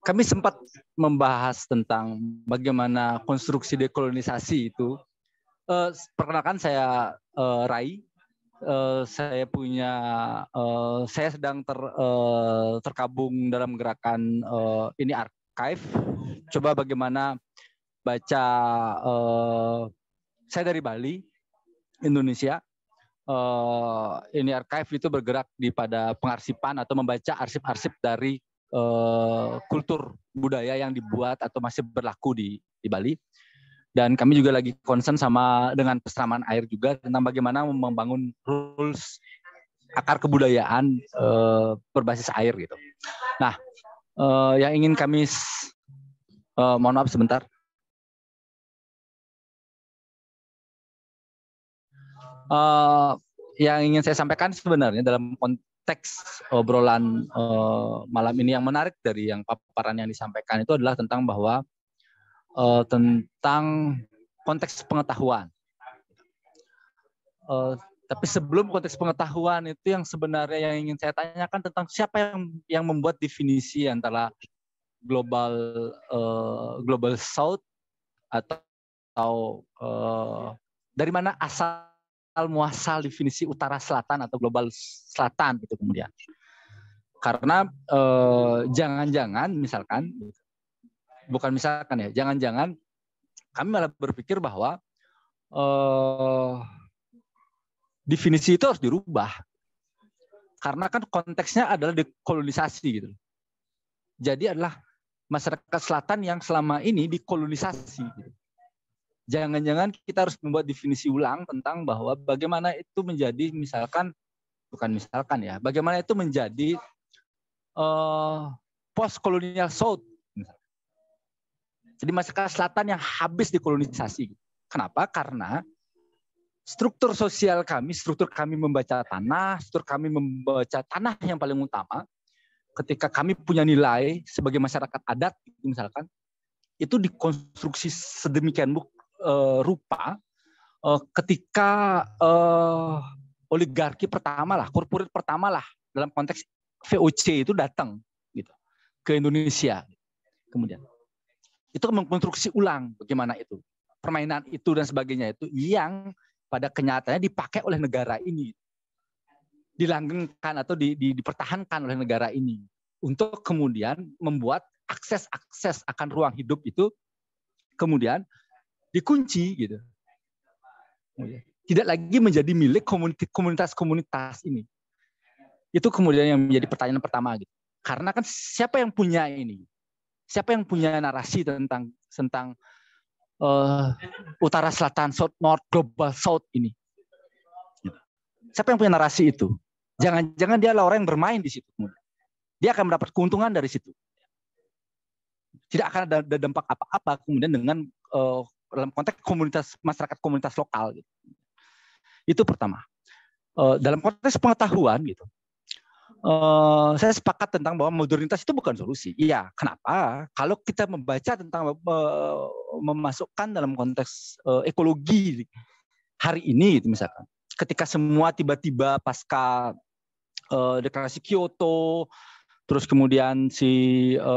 kami sempat membahas tentang bagaimana konstruksi dekolonisasi itu. Uh, perkenalkan saya uh, Rai. Uh, saya punya uh, saya sedang ter, uh, terkabung dalam gerakan uh, ini archive. Coba bagaimana baca uh, saya dari Bali, Indonesia. Uh, ini archive itu bergerak di pada pengarsipan atau membaca arsip-arsip dari uh, kultur budaya yang dibuat atau masih berlaku di di Bali. Dan kami juga lagi concern sama dengan peseramaan air juga tentang bagaimana membangun rules akar kebudayaan uh, berbasis air gitu. Nah, uh, yang ingin kami uh, mohon maaf sebentar. uh, yang ingin saya sampaikan sebenarnya dalam konteks obrolan uh, malam ini yang menarik dari yang paparan yang disampaikan itu adalah tentang bahwa uh, tentang konteks pengetahuan. Uh, tapi sebelum konteks pengetahuan itu yang sebenarnya yang ingin saya tanyakan tentang siapa yang yang membuat definisi antara global uh, global south atau, uh, dari mana asal al muasal definisi utara selatan atau global selatan itu kemudian karena eh, jangan-jangan eh, misalkan bukan misalkan ya jangan-jangan kami malah berpikir bahwa eh, definisi itu harus dirubah karena kan konteksnya adalah dekolonisasi gitu jadi adalah masyarakat selatan yang selama ini dikolonisasi gitu jangan-jangan kita harus membuat definisi ulang tentang bahwa bagaimana itu menjadi misalkan bukan misalkan ya, bagaimana itu menjadi uh, eh, post kolonial South. Jadi masyarakat selatan yang habis dikolonisasi. Kenapa? Karena struktur sosial kami, struktur kami membaca tanah, struktur kami membaca tanah yang paling utama. Ketika kami punya nilai sebagai masyarakat adat, misalkan, itu dikonstruksi sedemikian uh, rupa uh, ketika uh, oligarki pertama lah, korporat pertama lah dalam konteks VOC itu datang gitu ke Indonesia. Kemudian itu mengkonstruksi ulang bagaimana itu permainan itu dan sebagainya itu yang pada kenyataannya dipakai oleh negara ini dilanggengkan atau di, di, dipertahankan oleh negara ini untuk kemudian membuat akses-akses akan ruang hidup itu kemudian dikunci gitu. Tidak lagi menjadi milik komunitas-komunitas ini. Itu kemudian yang menjadi pertanyaan pertama gitu. Karena kan siapa yang punya ini? Siapa yang punya narasi tentang tentang uh, utara selatan south north global south ini? Siapa yang punya narasi itu? Jangan-jangan dia adalah orang yang bermain di situ Dia akan mendapat keuntungan dari situ tidak akan ada, dampak apa-apa kemudian dengan uh, dalam konteks komunitas masyarakat komunitas lokal gitu. Itu pertama. e, dalam konteks pengetahuan gitu. e, saya sepakat tentang bahwa modernitas itu bukan solusi. Iya, kenapa? Kalau kita membaca tentang e, memasukkan dalam konteks e, ekologi hari ini, gitu, misalkan, ketika semua tiba-tiba pasca e, deklarasi Kyoto, terus kemudian si e,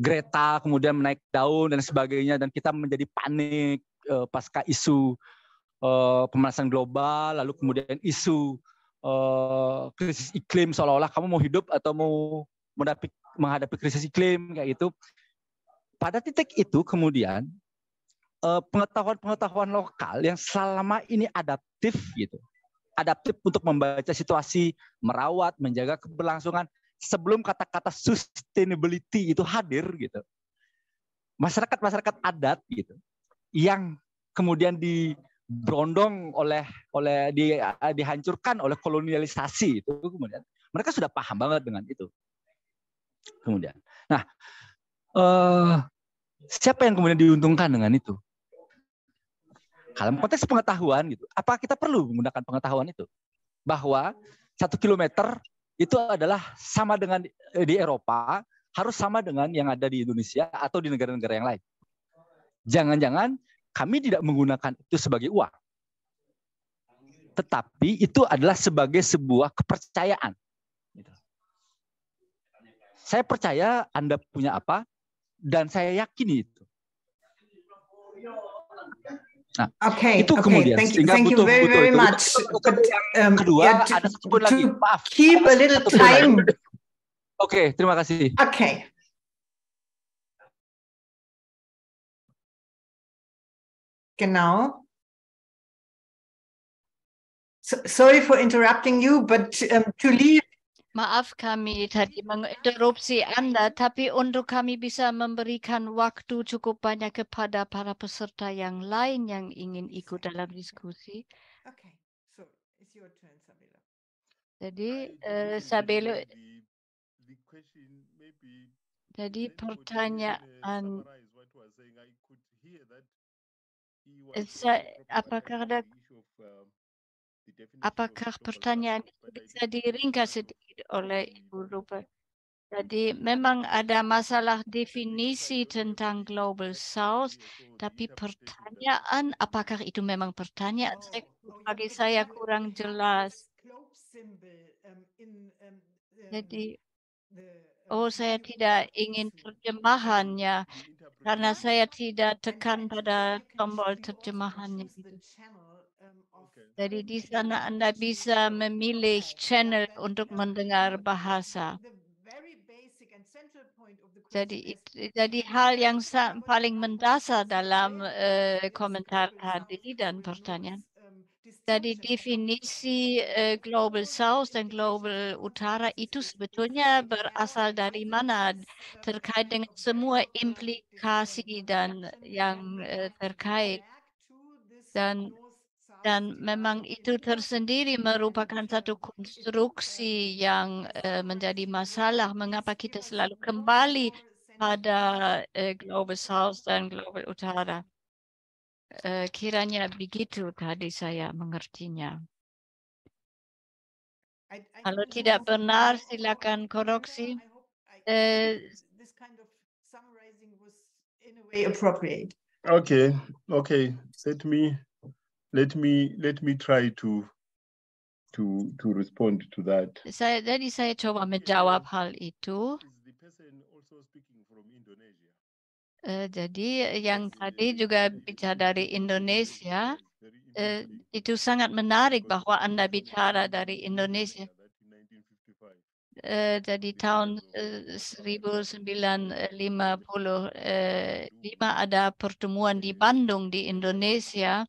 Greta kemudian menaik daun dan sebagainya dan kita menjadi panik uh, pasca isu uh, pemanasan global lalu kemudian isu uh, krisis iklim seolah-olah kamu mau hidup atau mau menghadapi, menghadapi krisis iklim kayak itu pada titik itu kemudian pengetahuan-pengetahuan lokal yang selama ini adaptif gitu adaptif untuk membaca situasi merawat menjaga keberlangsungan sebelum kata-kata sustainability itu hadir gitu masyarakat masyarakat adat gitu yang kemudian diberondong oleh oleh di, dihancurkan oleh kolonialisasi itu kemudian mereka sudah paham banget dengan itu kemudian nah eh, siapa yang kemudian diuntungkan dengan itu dalam konteks pengetahuan gitu apa kita perlu menggunakan pengetahuan itu bahwa satu kilometer itu adalah sama dengan eh, di Eropa harus sama dengan yang ada di Indonesia atau di negara-negara yang lain. Jangan-jangan kami tidak menggunakan itu sebagai uang. Tetapi itu adalah sebagai sebuah kepercayaan. Gitu. Saya percaya Anda punya apa, dan saya yakini Nah, okay, itu okay, kemudian thank you, sehingga thank butuh, you very, butuh very much. um, kedua yeah, to, ada satu pun lagi. Maaf. Keep a little time. Oke, okay, terima kasih. Oke. Okay. Genau. So, sorry for interrupting you, but um, to leave Maaf kami tadi menginterupsi Anda, tapi untuk kami bisa memberikan waktu cukup banyak kepada para peserta yang lain yang ingin ikut dalam diskusi. Okay. So, it's your turn, Sabelo. Jadi, eh, uh, Sabelo, jadi pertanyaan, apakah ada uh, Apakah pertanyaan itu bisa diringkas sedikit oleh hmm. Ibu Rupa? Jadi memang ada masalah definisi tentang Global South, tapi pertanyaan apakah itu memang pertanyaan oh, oh, iya. bagi saya kurang jelas. Jadi, oh saya tidak ingin terjemahannya karena saya tidak tekan pada tombol terjemahannya. Gitu. Jadi di sana Anda bisa memilih channel untuk mendengar bahasa. Jadi, jadi hal yang paling mendasar dalam uh, komentar tadi dan pertanyaan. Jadi definisi uh, Global South dan Global Utara itu sebetulnya berasal dari mana terkait dengan semua implikasi dan yang uh, terkait dan dan memang itu tersendiri merupakan satu konstruksi yang eh, menjadi masalah. Mengapa kita selalu kembali pada eh, Global South dan Global Utara? Eh, kiranya begitu tadi saya mengertinya. Kalau tidak benar, silakan koreksi. Uh, Oke, Okay, okay. Let me let me let me try to to to respond to that. Saya jadi saya coba menjawab hal itu. Eh, jadi yang tadi juga bicara dari Indonesia, uh, itu sangat menarik bahwa Anda bicara dari Indonesia. Uh, jadi tahun uh, 1955 uh, ada pertemuan di Bandung di Indonesia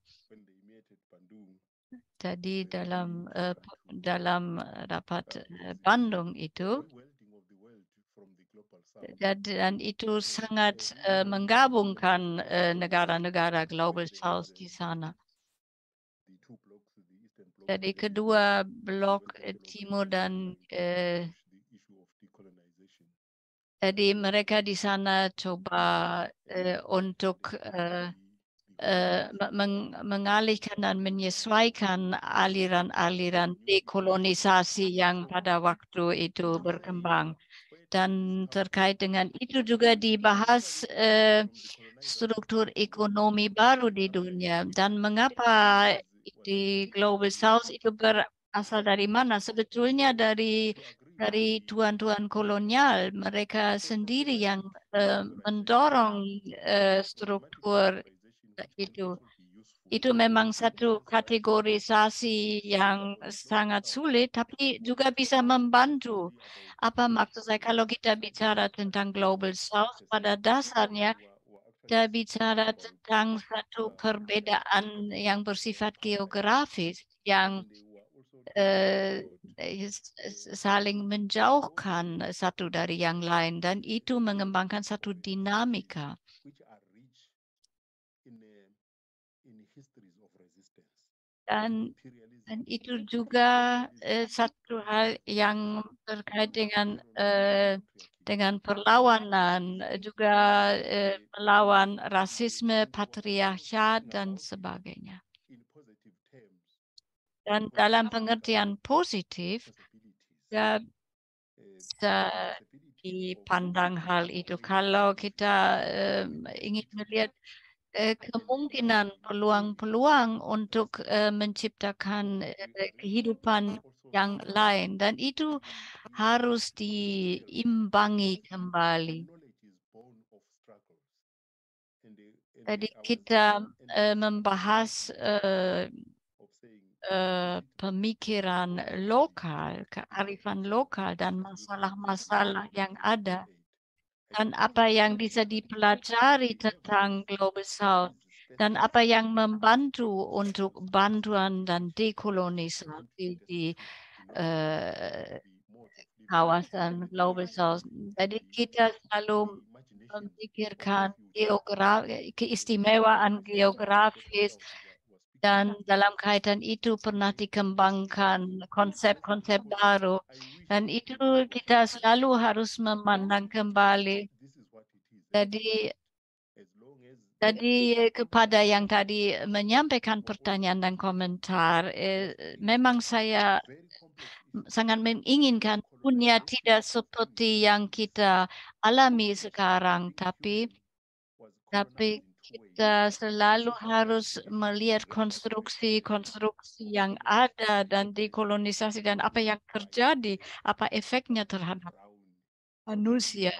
Tadi dalam uh, dalam eh, rapat eh, Bandung itu dan itu sangat uh, menggabungkan negara-negara Global South di sana. Jadi kedua blok timur dan uh, jadi mereka di sana coba uh, untuk uh, Äh, mengalihkan dan menyesuaikan aliran-aliran dekolonisasi yang pada waktu itu berkembang. Dan terkait dengan itu juga dibahas äh, struktur ekonomi baru di dunia dan mengapa di Global South itu berasal dari mana? Sebetulnya dari dari tuan-tuan kolonial mereka sendiri yang uh, mendorong uh, struktur itu. Itu memang satu kategorisasi yang sangat sulit, tapi juga bisa membantu. Iya, Apa maksud saya kalau kita bicara tentang Global South, pada dasarnya kita bicara tentang satu perbedaan yang bersifat geografis, yang eh, eh saling menjauhkan satu dari yang lain dan itu mengembangkan satu dinamika. Dan, dan itu juga eh, satu hal yang terkait dengan eh, dengan perlawanan, juga eh, melawan rasisme, patriarkat, dan sebagainya. Dan dalam pengertian positif, ya, bisa dipandang hal itu. Kalau kita eh, ingin melihat Eh, kemungkinan peluang-peluang untuk eh, menciptakan eh, mm-hmm. kehidupan yang lain dan itu harus diimbangi kembali. Jadi kita membahas pemikiran lokal, kearifan lokal dan masalah-masalah yang ada dan apa yang bisa dipelajari tentang Global South dan apa yang membantu untuk bantuan dan dekolonisasi di uh, kawasan Global South. Jadi kita selalu memikirkan geografi, keistimewaan geografis, dan dalam kaitan itu pernah dikembangkan konsep-konsep baru dan itu kita selalu harus memandang kembali jadi jadi kepada yang tadi menyampaikan pertanyaan dan komentar eh, memang saya sangat menginginkan dunia tidak seperti yang kita alami sekarang tapi tapi kita selalu harus melihat konstruksi-konstruksi yang ada dan dikolonisasi dan apa yang terjadi, apa efeknya terhadap manusia.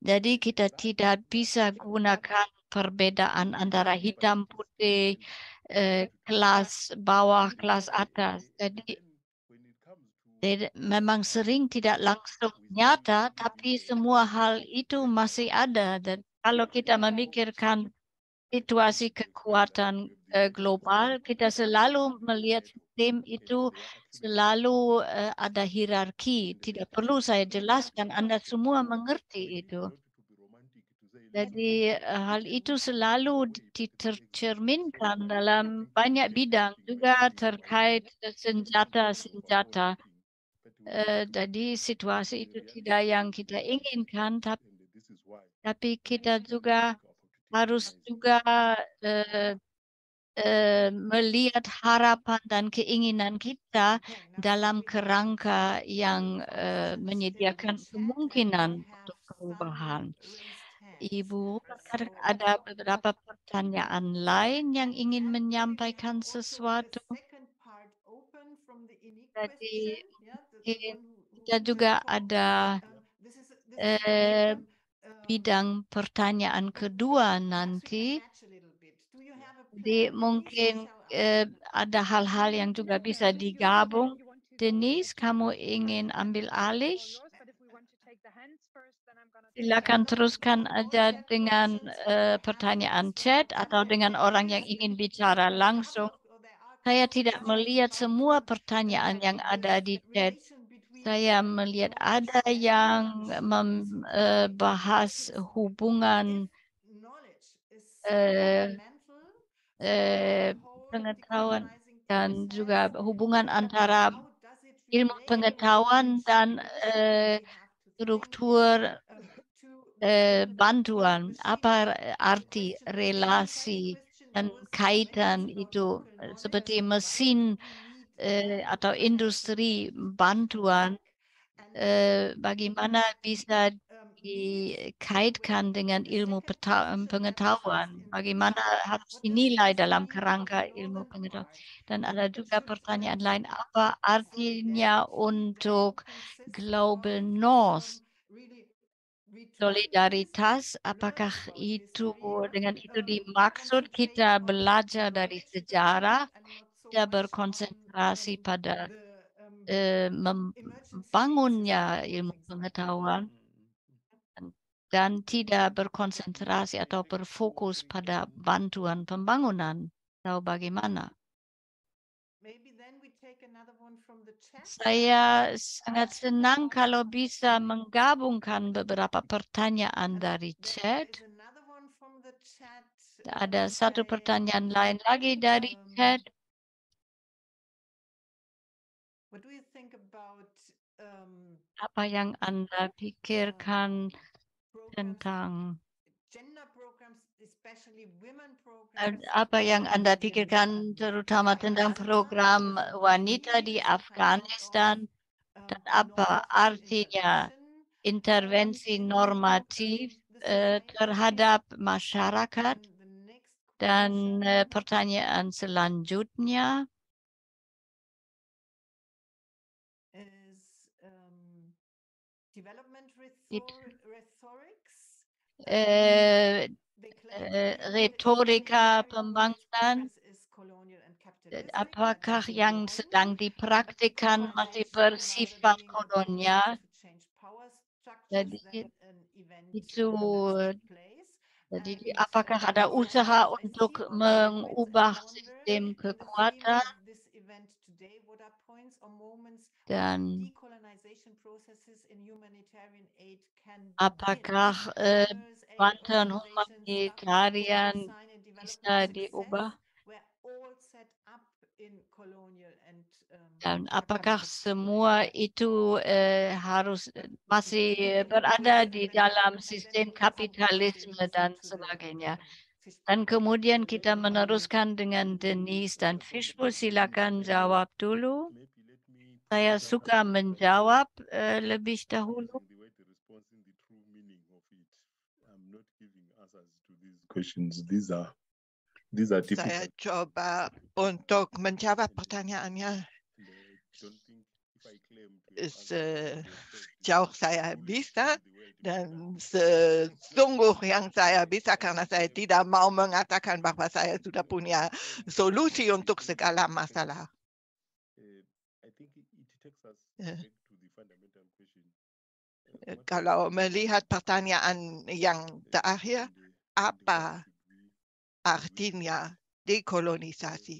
Jadi kita tidak bisa gunakan perbedaan antara hitam putih, eh, kelas bawah, kelas atas. Jadi memang sering tidak langsung nyata, tapi semua hal itu masih ada dan kalau kita memikirkan situasi kekuatan uh, global, kita selalu melihat tim itu selalu uh, ada hierarki. Tidak perlu saya jelaskan, Anda semua mengerti itu. Jadi eh, hal itu selalu ditercerminkan dalam banyak bidang, juga terkait senjata-senjata. jadi situasi itu tidak yang kita inginkan, tapi tapi kita juga harus juga uh, uh, melihat harapan dan keinginan kita dalam kerangka yang uh, menyediakan kemungkinan untuk perubahan. Ibu, ada beberapa pertanyaan lain yang ingin menyampaikan sesuatu. Jadi kita juga ada uh, bidang pertanyaan kedua nanti, di, mungkin eh, ada hal-hal yang juga bisa digabung. Denise, kamu ingin ambil alih? Silakan teruskan aja dengan eh, pertanyaan chat atau dengan orang yang ingin bicara langsung. Saya tidak melihat semua pertanyaan yang ada di chat. Saya melihat ada yang membahas eh, hubungan eh, eh, pengetahuan dan juga hubungan antara ilmu pengetahuan dan struktur bantuan. Apa arti relasi dan kaitan itu seperti mesin eh, atau industri bantuan eh, bagaimana bisa dikaitkan dengan ilmu pengetahuan. Bagaimana harus dinilai dalam kerangka ilmu pengetahuan. Dan ada juga pertanyaan lain, apa artinya untuk Global North? Solidaritas, apakah itu dengan itu dimaksud kita belajar dari sejarah tidak berkonsentrasi pada eh, membangunnya ilmu pengetahuan dan tidak berkonsentrasi atau berfokus pada bantuan pembangunan atau bagaimana. Saya sangat senang kalau bisa menggabungkan beberapa pertanyaan dari chat. Ada satu pertanyaan lain lagi dari chat. apa yang Anda pikirkan tentang apa yang Anda pikirkan terutama tentang program wanita di Afghanistan um, dan apa artinya intervensi normatif eh, terhadap masyarakat dan eh, pertanyaan selanjutnya gibt äh, äh, Rhetoriker Pembangunan, apakah yang sedang dipraktikkan masih bersifat kolonial? Jadi itu jadi apakah ada usaha untuk mengubah sistem kekuatan? Äh, um, dan apakah bantuan eh, humanitarian bisa diubah dan apakah semua itu eh, harus äh, masih berada di dalam sistem kapitalisme dan sebagainya dan kemudian kita meneruskan dengan Denise dan Fishbowl silakan jawab dulu. Maybe. Saya suka menjawab uh, lebih dahulu. questions these are these are typical. saya coba untuk menjawab pertanyaannya sejauh saya bisa dan sesungguh yang saya bisa karena saya tidak mau mengatakan bahwa saya sudah punya solusi untuk segala masalah Eh. Eh, kalau melihat pertanyaan yang terakhir, apa artinya dekolonisasi?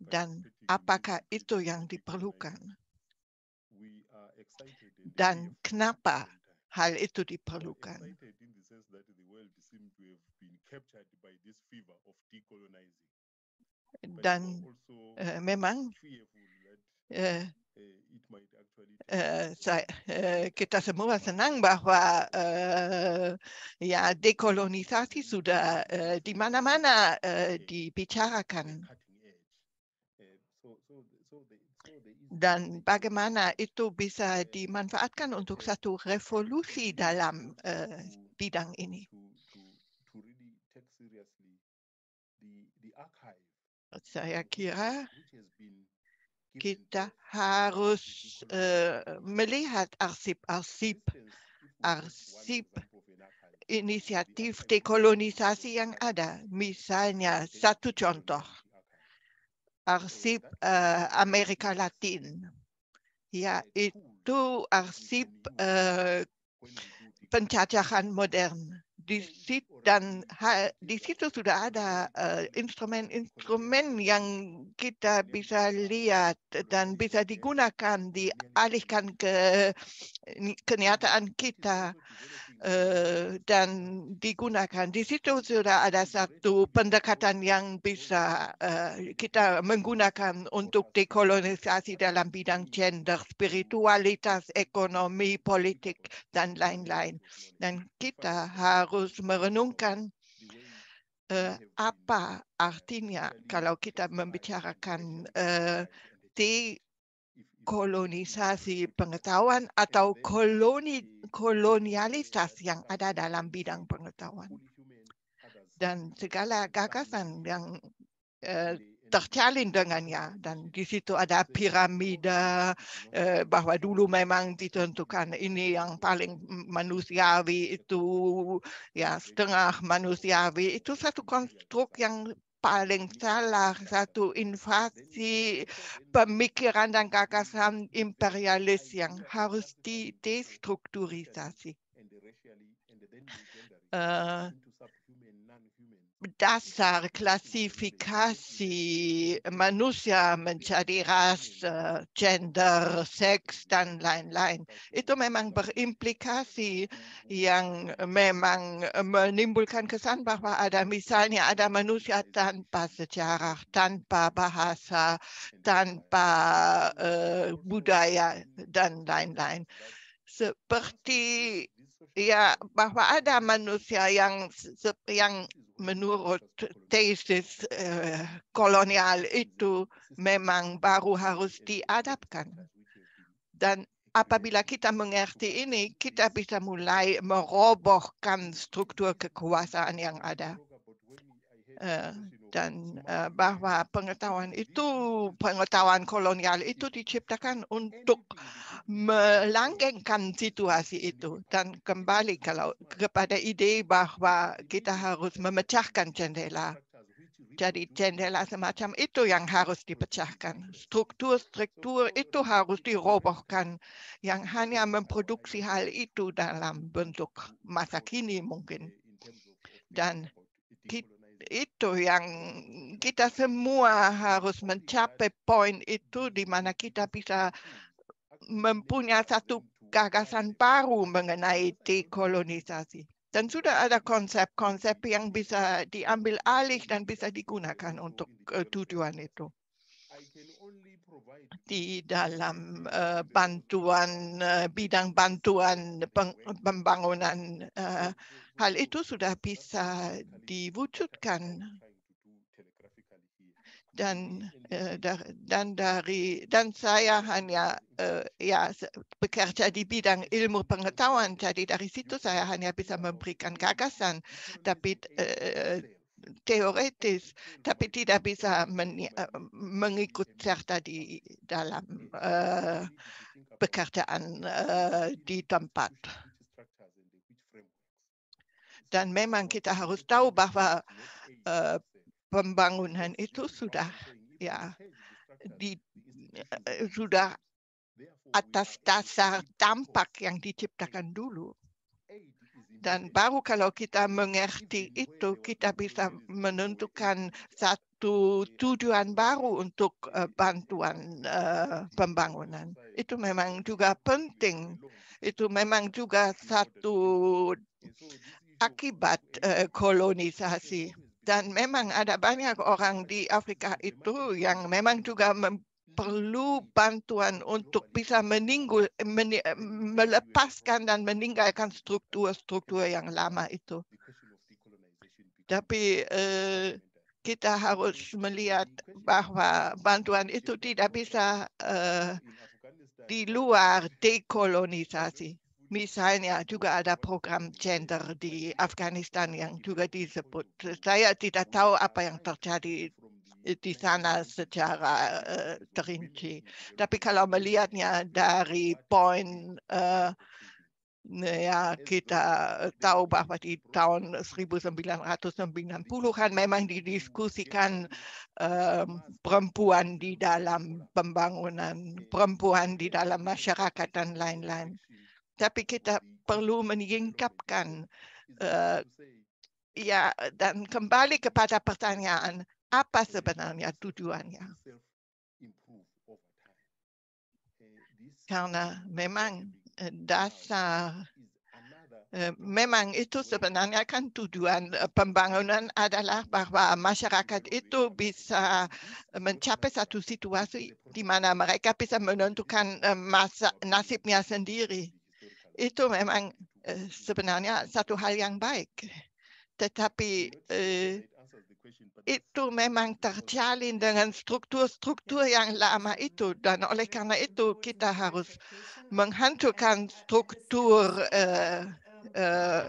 Dan apakah itu yang diperlukan? Dan kenapa hal itu diperlukan? Dan uh, memang uh, Ketasemuvasen Angbach war ja dekolonisaties oder äh, die Mana, die kann. Dann bagemana itu bisa äh, dimanfaatkan untuk äh, satu revolusi dalam uh, bidang ini? Saya kira Gitu. kita harus uh, melihat arsip-arsip arsip inisiatif dekolonisasi yang ada. Misalnya satu contoh, arsip uh, Amerika Latin, yaitu arsip uh, penjajahan modern disitan, di situ sudah ada instrumen-instrumen uh, yang kita bisa lihat dan bisa digunakan, dialihkan ke kenyataan kita. Eh, dan digunakan. Di situ sudah ada satu pendekatan yang bisa eh, kita menggunakan untuk dekolonisasi dalam bidang gender, spiritualitas, ekonomi, politik, dan lain-lain. Dan kita harus merenungkan eh, apa artinya kalau kita membicarakan kolonisasi pengetahuan atau koloni, kolonialitas yang ada dalam bidang pengetahuan. Dan segala gagasan yang eh, terjalin dengannya. Dan di situ ada piramida eh, bahwa dulu memang ditentukan ini yang paling manusiawi itu ya setengah manusiawi itu satu konstruk yang paling salah satu invasi pemikiran dan gagasan imperialis yang harus didestrukturisasi. Uh, dasar klasifikasi manusia mencari ras, gender, seks, dan lain-lain. Itu e memang berimplikasi yang memang menimbulkan kesan bahwa ada misalnya ada manusia tanpa sejarah, tanpa bahasa, tanpa uh, budaya, dan lain-lain. Seperti ya bahwa ada manusia yang yang menurut tesis uh, kolonial itu memang baru harus diadapkan. Dan apabila kita mengerti ini, kita bisa mulai merobohkan struktur kekuasaan yang ada. Eh, dan eh, bahwa pengetahuan itu, pengetahuan kolonial itu diciptakan untuk melanggengkan situasi itu. Dan kembali kalau kepada ide bahwa kita harus memecahkan jendela. Jadi jendela semacam itu yang harus dipecahkan. Struktur-struktur itu harus dirobohkan yang hanya memproduksi hal itu dalam bentuk masa kini mungkin. Dan kita itu yang kita semua harus mencapai poin itu di mana kita bisa mempunyai satu gagasan baru mengenai dekolonisasi. Dan sudah ada konsep-konsep yang bisa diambil alih dan bisa digunakan untuk e, tujuan itu. Di dalam e, bantuan, e, bidang bantuan pembangunan uh, Hal itu sudah bisa diwujudkan dan eh, dan dari dan saya hanya eh, ya bekerja di bidang ilmu pengetahuan jadi dari situ saya hanya bisa memberikan gagasan tapi eh, teoretis, tapi tidak bisa men, mengikut serta di dalam pekerjaan di tempat. Dan memang kita harus tahu bahwa uh, pembangunan itu sudah ya di uh, sudah atas dasar dampak yang diciptakan dulu. Dan baru kalau kita mengerti itu, kita bisa menentukan satu tujuan baru untuk uh, bantuan uh, pembangunan. Itu memang juga penting. Itu memang juga satu akibat uh, kolonisasi. Dan memang ada banyak orang di Afrika itu yang memang juga perlu bantuan untuk bisa meninggul, men, melepaskan dan meninggalkan struktur-struktur yang lama itu. Tapi eh, kita harus melihat bahwa bantuan itu tidak bisa eh, di luar dekolonisasi. Misalnya juga ada program gender di Afghanistan yang juga disebut. Saya tidak tahu apa yang terjadi di sana secara uh, terinci. Tapi kalau melihatnya dari poin uh, eh, ya kita tahu bahwa di tahun 1990-an memang didiskusikan uh, perempuan di dalam pembangunan, perempuan di dalam masyarakat dan lain-lain tapi kita perlu menyingkapkan uh, ya dan kembali kepada pertanyaan apa sebenarnya tujuannya karena memang eh, dasar eh, memang itu sebenarnya kan tujuan pembangunan adalah bahwa masyarakat itu bisa mencapai satu situasi di mana mereka bisa menentukan masa, nasibnya sendiri itu memang eh, sebenarnya satu hal yang baik. Tetapi eh, itu memang terjalin dengan struktur-struktur yang lama itu. Dan oleh karena itu kita harus menghancurkan struktur eh, eh,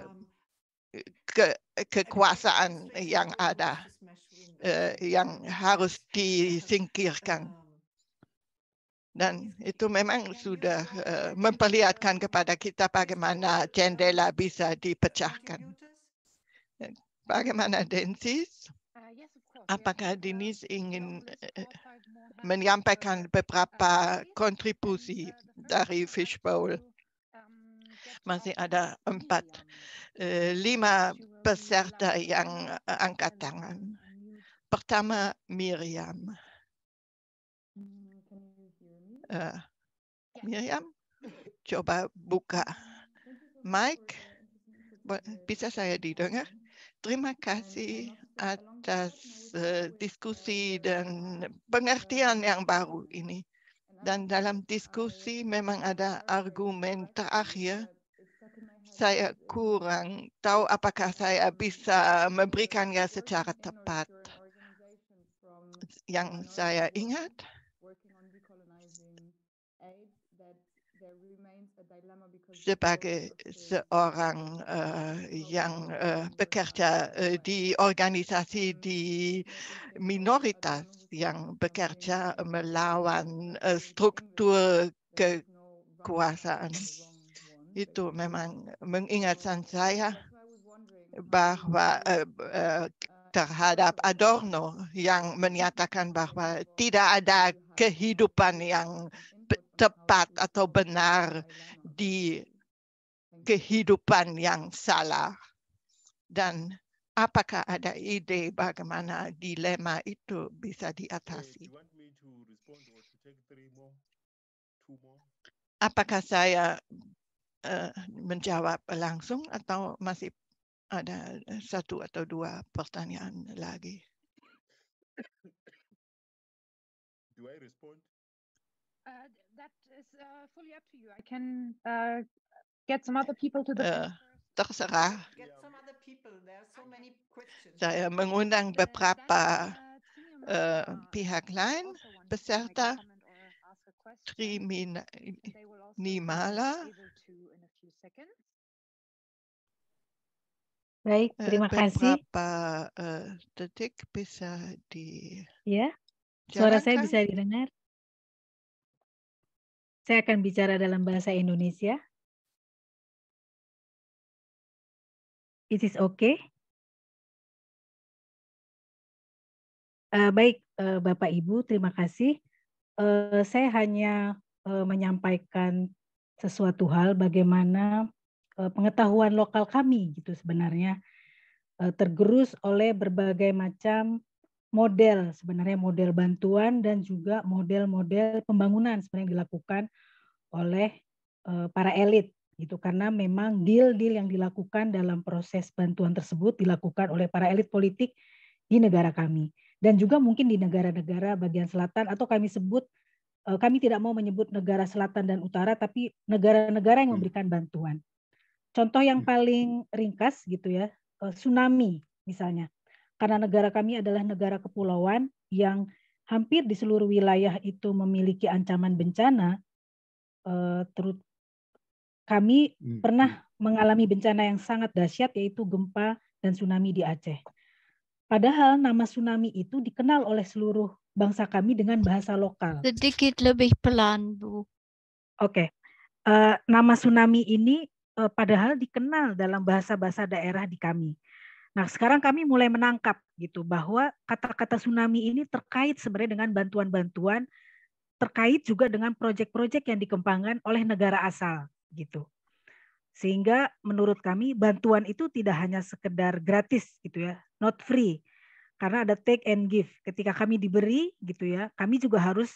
ke, kekuasaan yang ada, eh, yang harus disingkirkan dan itu memang sudah eh, memperlihatkan kepada kita bagaimana jendela bisa dipecahkan. Bagaimana Densis? Ah, Apakah Denise uh, ingin eh, menyampaikan beberapa kontribusi uh, dari Fishbowl? Um, Masih ada empat, eh, lima peserta yang uh, angkat tangan. Pertama, Miriam uh, Miriam, coba buka mic. Bisa saya didengar? Ya? Terima kasih atas uh, diskusi dan pengertian yang baru ini. Dan dalam diskusi memang ada argumen terakhir. Saya kurang tahu apakah saya bisa memberikannya secara tepat. Yang saya ingat, sebagai seorang uh, yang uh, bekerja uh, di organisasi di minoritas yang bekerja melawan uh, struktur kekuasaan. Itu memang mengingatkan saya bahwa uh, uh, terhadap Adorno yang menyatakan bahwa tidak ada kehidupan yang tepat atau benar di kehidupan yang salah. Dan apakah ada ide bagaimana dilema itu bisa diatasi? Apakah saya uh, menjawab langsung atau masih ada eh, satu atau dua pertanyaan lagi? Uh, terserah. Saya mengundang beberapa uh, pihak lain beserta Triminimala. Baik, äh, terima beberapa, kasih. Beberapa uh, äh, detik bisa di. Ya, suara saya bisa didengar. Saya akan bicara dalam bahasa Indonesia. It is okay. Uh, baik, uh, Bapak Ibu, terima kasih. Uh, saya hanya uh, menyampaikan sesuatu hal bagaimana uh, pengetahuan lokal kami gitu sebenarnya uh, tergerus oleh berbagai macam model sebenarnya model bantuan dan juga model-model pembangunan sebenarnya dilakukan oleh eh, para elit gitu karena memang deal-deal yang dilakukan dalam proses bantuan tersebut dilakukan oleh para elit politik di negara kami dan juga mungkin di negara-negara bagian selatan atau kami sebut eh, kami tidak mau menyebut negara selatan dan utara tapi negara-negara yang hmm. memberikan bantuan. Contoh yang hmm. paling ringkas gitu ya, eh, tsunami misalnya karena negara kami adalah negara kepulauan yang hampir di seluruh wilayah itu memiliki ancaman bencana. Eh, kami hmm, pernah hmm. mengalami bencana yang sangat dahsyat yaitu gempa dan tsunami di Aceh. Padahal nama tsunami itu dikenal oleh seluruh bangsa kami dengan bahasa lokal. Sedikit lebih pelan, Bu. Oke. Okay. Uh, eh, nama tsunami ini uh, padahal dikenal dalam bahasa-bahasa daerah di kami. Nah, sekarang kami mulai menangkap gitu bahwa kata-kata tsunami ini terkait sebenarnya dengan bantuan-bantuan terkait juga dengan proyek-proyek yang dikembangkan oleh negara asal gitu. Sehingga menurut kami bantuan itu tidak hanya sekedar gratis gitu ya, not free. Karena ada take and give. Ketika kami diberi gitu ya, kami juga harus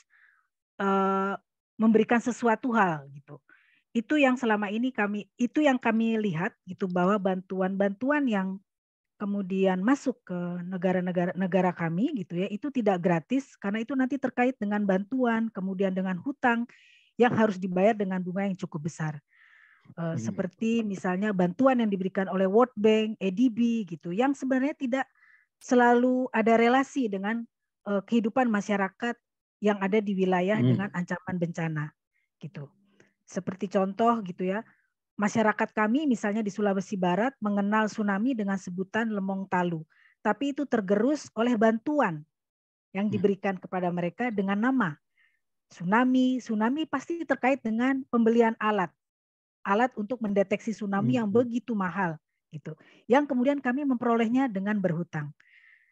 uh, memberikan sesuatu hal gitu. Itu yang selama ini kami itu yang kami lihat gitu bahwa bantuan-bantuan yang kemudian masuk ke negara-negara negara kami gitu ya itu tidak gratis karena itu nanti terkait dengan bantuan kemudian dengan hutang yang harus dibayar dengan bunga yang cukup besar eh, hmm. seperti misalnya bantuan yang diberikan oleh World Bank, EDB gitu yang sebenarnya tidak selalu ada relasi dengan uh, kehidupan masyarakat yang ada di wilayah hmm. dengan ancaman bencana gitu seperti contoh gitu ya Masyarakat kami misalnya di Sulawesi Barat mengenal tsunami dengan sebutan lemong talu, tapi itu tergerus oleh bantuan yang hmm. diberikan kepada mereka dengan nama tsunami. Tsunami pasti terkait dengan pembelian alat, alat untuk mendeteksi tsunami yang hmm. begitu mahal gitu. Yang kemudian kami memperolehnya dengan berhutang.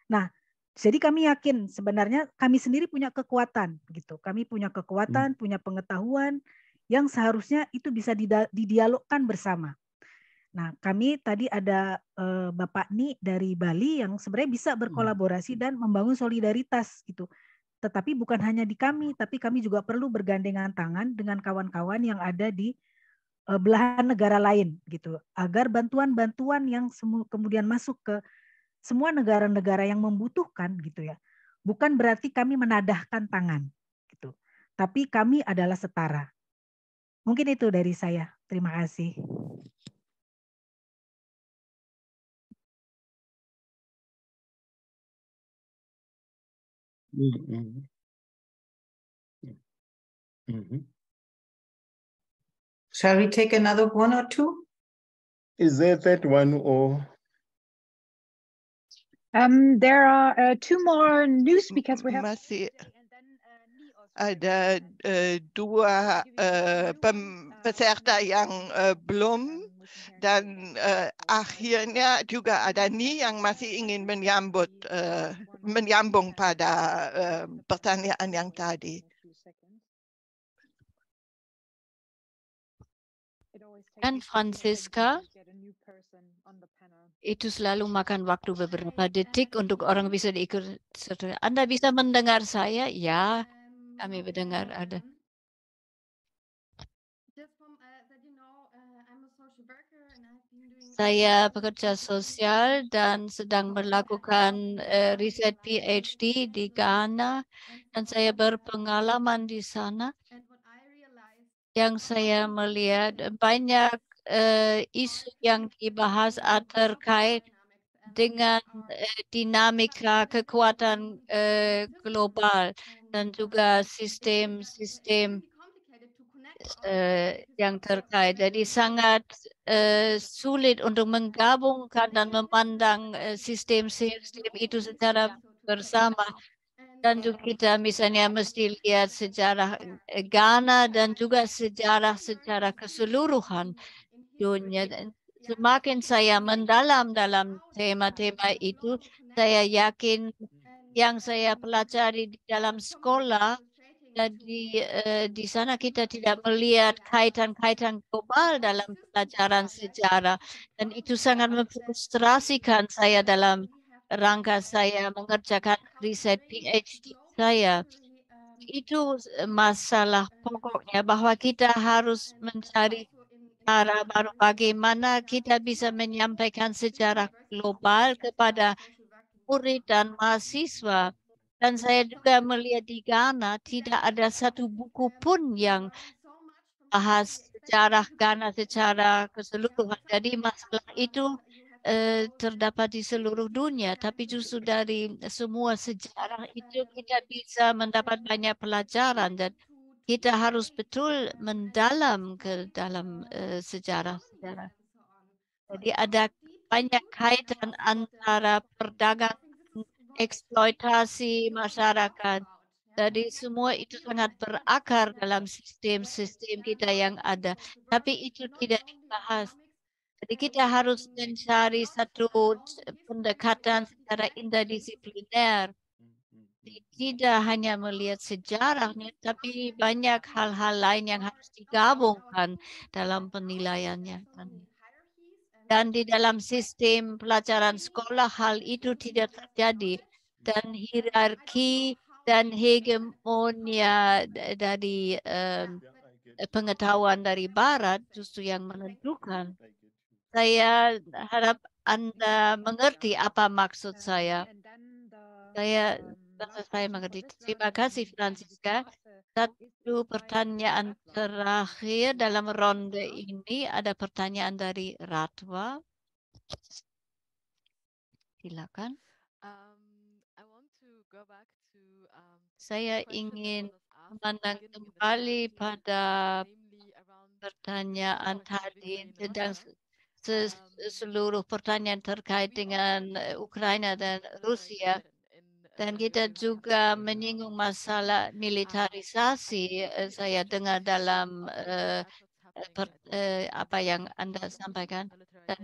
Nah, jadi kami yakin sebenarnya kami sendiri punya kekuatan gitu. Kami punya kekuatan, hmm. punya pengetahuan, yang seharusnya itu bisa didialogkan bersama. Nah, kami tadi ada uh, Bapak Ni dari Bali yang sebenarnya bisa berkolaborasi hmm. dan membangun solidaritas gitu. Tetapi bukan hanya di kami, tapi kami juga perlu bergandengan tangan dengan kawan-kawan yang ada di uh, belahan negara lain gitu, agar bantuan-bantuan yang kemudian masuk ke semua negara-negara yang membutuhkan gitu ya. Bukan berarti kami menadahkan tangan gitu. Tapi kami adalah setara Mungkin itu dari saya. Terima kasih. Mm -hmm. Mm -hmm. Shall we take another one or two? Is there that one or? Um, there are uh, two more news because we have. Merci. ada uh, dua uh, pem, eh, peserta yang uh, belum dan uh, akhirnya juga ada ni yang masih ingin menyambut uh, menyambung pada uh, pertanyaan yang tadi. Dan Francisca, itu selalu makan waktu beberapa detik untuk orang bisa diikuti. Anda bisa mendengar saya? Ya, kami mm-hmm. mendengar ada. Mm-hmm. Uh, uh, saya pekerja sosial dan sedang oh, melakukan uh, riset PhD di Ghana dan saya berpengalaman di sana. Yang saya melihat uh, banyak uh, isu yang dibahas terkait dengan eh, dinamika kekuatan eh, global dan juga sistem-sistem eh, yang terkait. Jadi sangat eh, sulit untuk menggabungkan dan memandang eh, sistem-sistem eh, itu secara bersama. Dan juga kita misalnya mesti lihat sejarah eh, Ghana dan juga sejarah secara keseluruhan dunia. Semakin saya mendalam dalam tema-tema itu, saya yakin yang saya pelajari di dalam sekolah jadi eh, di sana kita tidak melihat kaitan-kaitan global dalam pelajaran sejarah dan itu sangat memfrustrasikan saya dalam rangka saya mengerjakan riset PhD saya. Itu masalah pokoknya bahwa kita harus mencari cara baru bagaimana kita bisa menyampaikan sejarah global kepada murid dan mahasiswa. Dan saya juga melihat di Ghana tidak ada satu buku pun yang bahas sejarah Ghana secara keseluruhan. Jadi masalah itu eh, terdapat di seluruh dunia, tapi justru dari semua sejarah itu kita bisa mendapat banyak pelajaran dan kita harus betul mendalam ke dalam uh, sejarah Jadi ada banyak kaitan antara perdagangan, eksploitasi masyarakat. Jadi semua itu sangat berakar dalam sistem-sistem kita yang ada. Tapi itu tidak dibahas. Jadi kita harus mencari satu pendekatan secara interdisipliner tidak hanya melihat sejarahnya, tapi banyak hal-hal lain yang harus digabungkan dalam penilaiannya. Dan di dalam sistem pelajaran sekolah hal itu tidak terjadi. Dan hierarki dan hegemonia dari pengetahuan dari Barat justru yang menentukan. Saya harap Anda mengerti apa maksud saya. Saya Bahasa saya mengerti. Terima kasih, Francisca. Satu pertanyaan terakhir dalam ronde ini. Ada pertanyaan dari Ratwa. Silakan. Um, um, saya ingin memandang kembali pada pertanyaan tadi tentang um, seluruh pertanyaan terkait dengan Ukraina dan Rusia. Dan kita juga menyinggung masalah militarisasi. Eh, saya dengar dalam uh, per, uh, apa yang Anda sampaikan. Dan,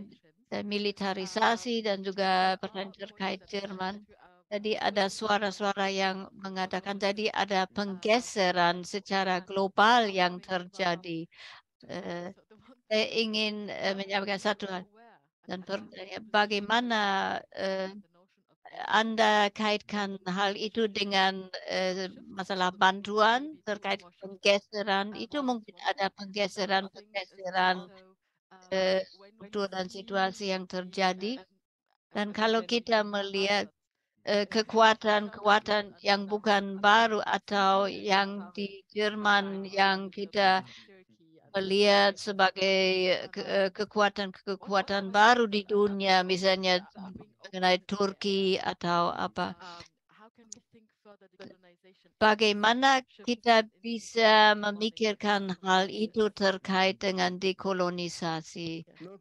dan militarisasi dan juga pertanyaan terkait Jerman. Jadi ada suara-suara yang mengatakan jadi ada penggeseran secara global yang terjadi. Uh, saya ingin uh, menyampaikan satu hal dan bagaimana uh, anda kaitkan hal itu dengan uh, masalah bantuan terkait penggeseran itu mungkin ada penggeseran-penggeseran eh, dan situasi yang terjadi dan kalau kita melihat eh, kekuatan-kekuatan yang bukan baru atau yang di Jerman yang kita melihat sebagai eh, kekuatan-kekuatan baru di dunia, misalnya Oh, mengenai Turki atau apa. Um, bagaimana kita bisa memikirkan hal itu terkait dengan dekolonisasi? Uh,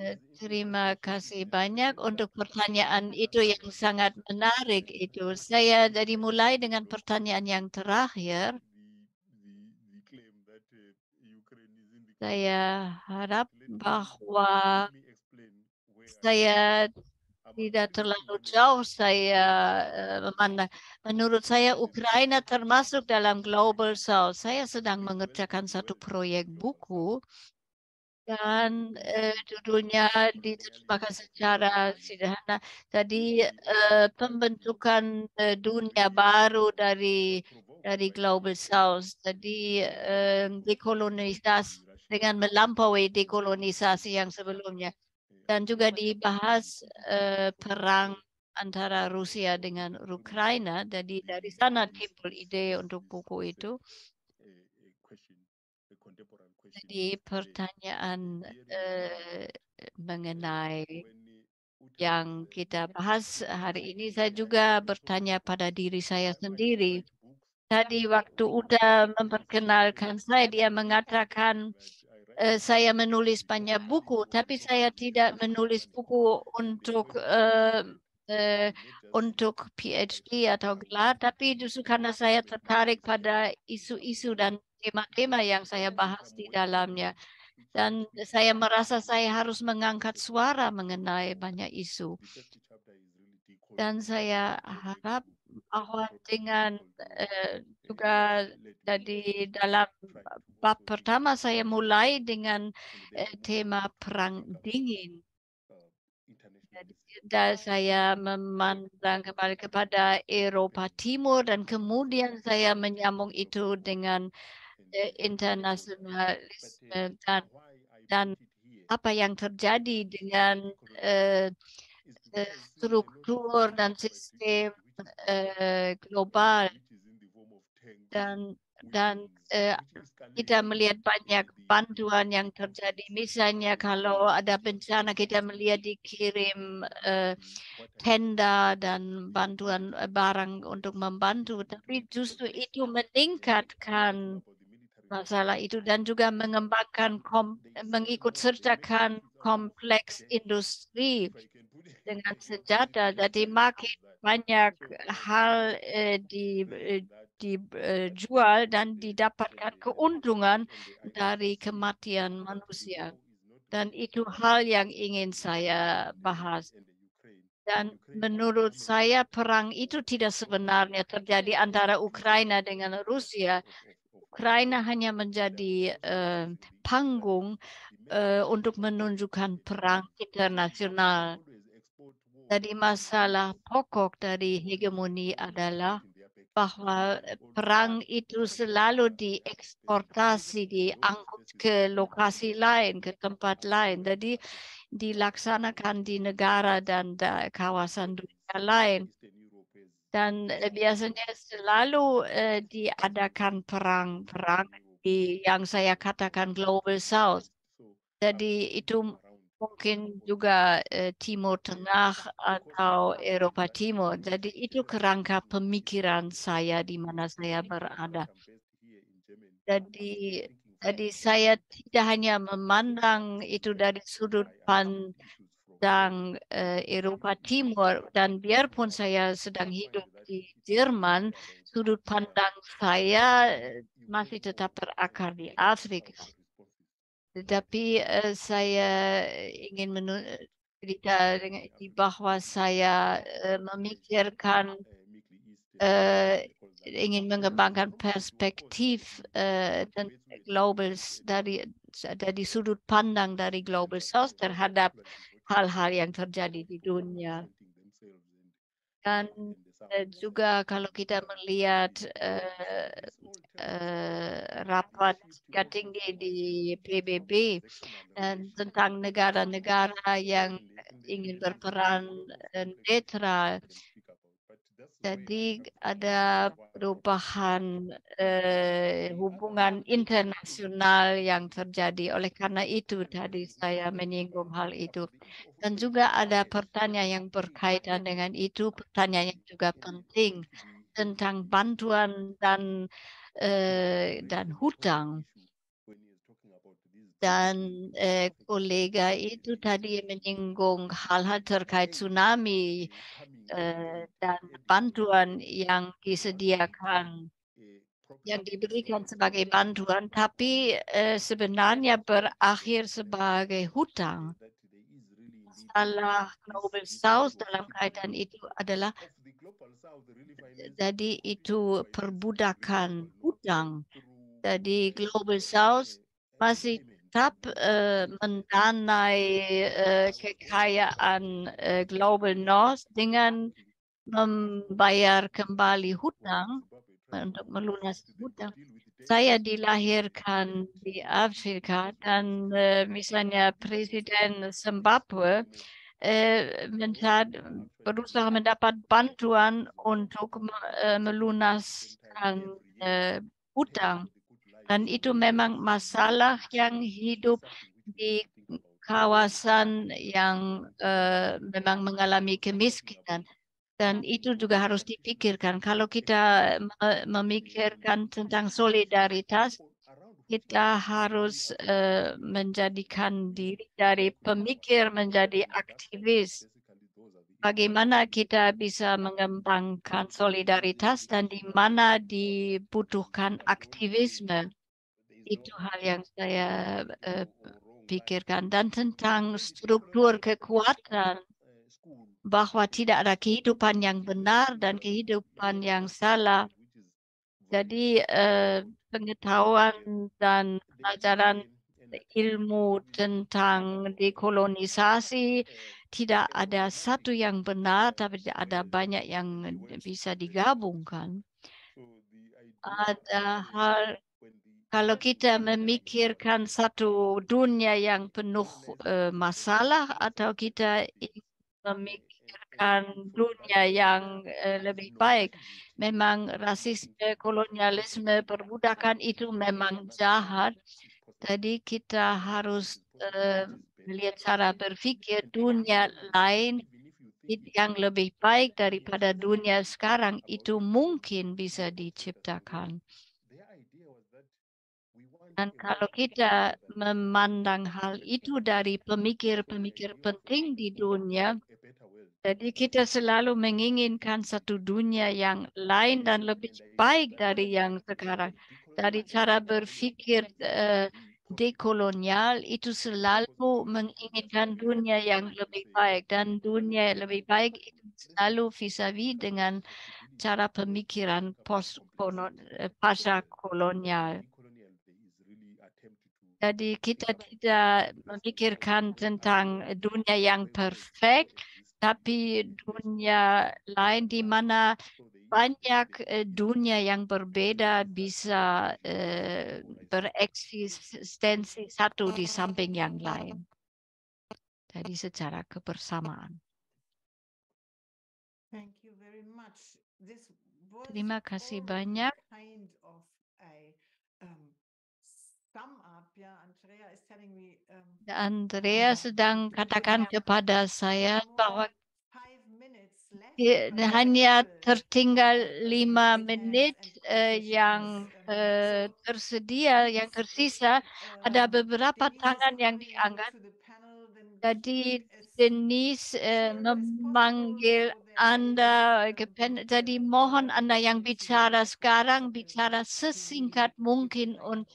eh, terima kasih banyak untuk pertanyaan itu yang sangat menarik itu. Saya dari mulai dengan pertanyaan yang terakhir. Uh, Saya harap bahwa saya tidak terlalu jauh saya eh, memandang. Menurut saya Ukraina termasuk dalam Global South. Saya sedang iya, mengerjakan satu proyek buku dan eh, judulnya diterjemahkan secara sederhana. Jadi eh, pembentukan eh, dunia baru dari dari Global South. Jadi eh, dekolonisasi dengan melampaui dekolonisasi yang sebelumnya dan juga dibahas eh, perang antara Rusia dengan Ukraina. Jadi dari sana timbul ide untuk buku itu. Jadi pertanyaan eh, mengenai yang kita bahas hari ini, saya juga bertanya pada diri saya sendiri. Tadi waktu udah memperkenalkan saya, dia mengatakan Eh, saya menulis banyak buku, tapi saya tidak menulis buku untuk eh, eh, untuk PhD atau gelar, tapi justru karena saya tertarik pada isu-isu dan tema-tema yang saya bahas di dalamnya. Dan saya merasa saya harus mengangkat suara mengenai banyak isu. Dan saya harap Ahwan dengan uh, juga dari dalam bab pertama saya mulai dengan uh, tema perang dingin. dan saya memandang kembali kepada Eropa Timur dan kemudian saya menyambung itu dengan uh, internasionalisme dan, dan apa yang terjadi dengan uh, struktur dan sistem Eh, global dan dan eh, kita melihat banyak bantuan yang terjadi. Misalnya kalau ada bencana kita melihat dikirim eh, hmm, tenda dan bantuan eh, barang untuk membantu. Tapi justru itu meningkatkan masalah itu dan juga mengembangkan kom, mengikut sertakan kompleks industri dengan senjata. Jadi makin banyak hal eh, di, eh, dijual eh, dan didapatkan keuntungan dari kematian manusia. Dan itu hal yang ingin saya bahas. Dan menurut saya perang itu tidak sebenarnya terjadi antara Ukraina dengan Rusia. Ukraina hanya menjadi uh, panggung uh, untuk menunjukkan perang internasional. Jadi masalah pokok dari hegemoni adalah bahwa eh, perang itu selalu dieksportasi, diangkut ke lokasi lain, ke tempat lain. Jadi dilaksanakan di negara dan kawasan dunia lain. Dan eh, biasanya selalu eh, diadakan perang-perang yang saya katakan Global South. Jadi itu mungkin juga eh, Timur Tengah atau Eropa Timur. Jadi itu kerangka pemikiran saya di mana saya berada. Jadi jadi saya tidak hanya memandang itu dari sudut pandang eh, Eropa Timur dan biarpun saya sedang hidup di Jerman, sudut pandang saya eh, masih tetap berakar di Afrika. Tetapi uh, saya eh, ingin eh, cerita dengan bahwa saya uh, memikirkan uh, ingin mengembangkan perspektif uh, global dari dari sudut pandang dari Global South terhadap hal-hal yang terjadi di dunia. Kan, dan juga kalau kita melihat uh, uh, rapat gading di, PBB dan tentang negara-negara yang ingin berperan netral netral jadi ada gitu. perubahan eh, hubungan internasional yang terjadi. Oleh karena itu tadi saya menyinggung hal itu. Dan juga ada pertanyaan yang berkaitan dengan itu, pertanyaan yang juga penting tentang bantuan dan eh, dan hutang dan kolega eh, kolega itu tadi menyinggung hal-hal terkait tsunami eh, dan bantuan yang disediakan yang diberikan sebagai bantuan, tapi eh, sebenarnya berakhir sebagai hutang. Masalah Global South dalam kaitan itu adalah jadi itu perbudakan hutang. Jadi Global South masih TAP, äh, Mandanai, äh, Kekaya an äh, Global North, Dingen, membayar kembali hutang untuk melunas hutang. Saya dilahirkan di Afrika dan uh, misalnya Presiden Zimbabwe uh, mencari, berusaha mendapat bantuan untuk uh, melunaskan hutang. Dan itu memang masalah yang hidup di kawasan yang uh, memang mengalami kemiskinan. Dan itu juga harus dipikirkan. Kalau kita memikirkan tentang solidaritas, kita harus uh, menjadikan diri dari pemikir menjadi aktivis. Bagaimana kita bisa mengembangkan solidaritas dan di mana dibutuhkan aktivisme itu hal yang saya eh, pikirkan. Dan tentang struktur kekuatan, bahwa tidak ada kehidupan yang benar dan kehidupan yang salah. Jadi eh, pengetahuan dan pelajaran ilmu tentang dekolonisasi tidak ada satu yang benar, tapi ada banyak yang bisa digabungkan. Ada hal kalau kita memikirkan satu dunia yang penuh uh, masalah atau kita memikirkan dunia yang uh, lebih baik, memang rasisme, kolonialisme, perbudakan itu memang jahat. Jadi kita harus uh, melihat cara berpikir dunia lain yang lebih baik daripada dunia sekarang itu mungkin bisa diciptakan. Dan iya. kalau kita memandang hal itu dari pemikir-pemikir penting di dunia, jadi kita selalu menginginkan satu dunia yang lain dan lebih baik dari yang sekarang. Dari cara berpikir uh, dekolonial itu selalu menginginkan dunia yang lebih baik. Dan dunia yang lebih baik itu selalu vis a vis dengan cara pemikiran eh, pasca kolonial. Jadi kita tidak memikirkan tentang dunia yang perfect, tapi dunia lain di mana banyak eh, dunia yang berbeda bisa eh, bereksistensi satu di samping yang lain. Jadi secara kebersamaan. Terima kasih banyak. Andrea sedang ähm, äh, katakan kepada saya bahwa hanya tertinggal lima menit eh, yang um, eh, tersedia, yang tersisa. Uh, Ada beberapa tangan yang diangkat. Jadi Denise eh, memanggil Anda, jadi mohon Anda yang bicara sekarang, bicara sesingkat mungkin untuk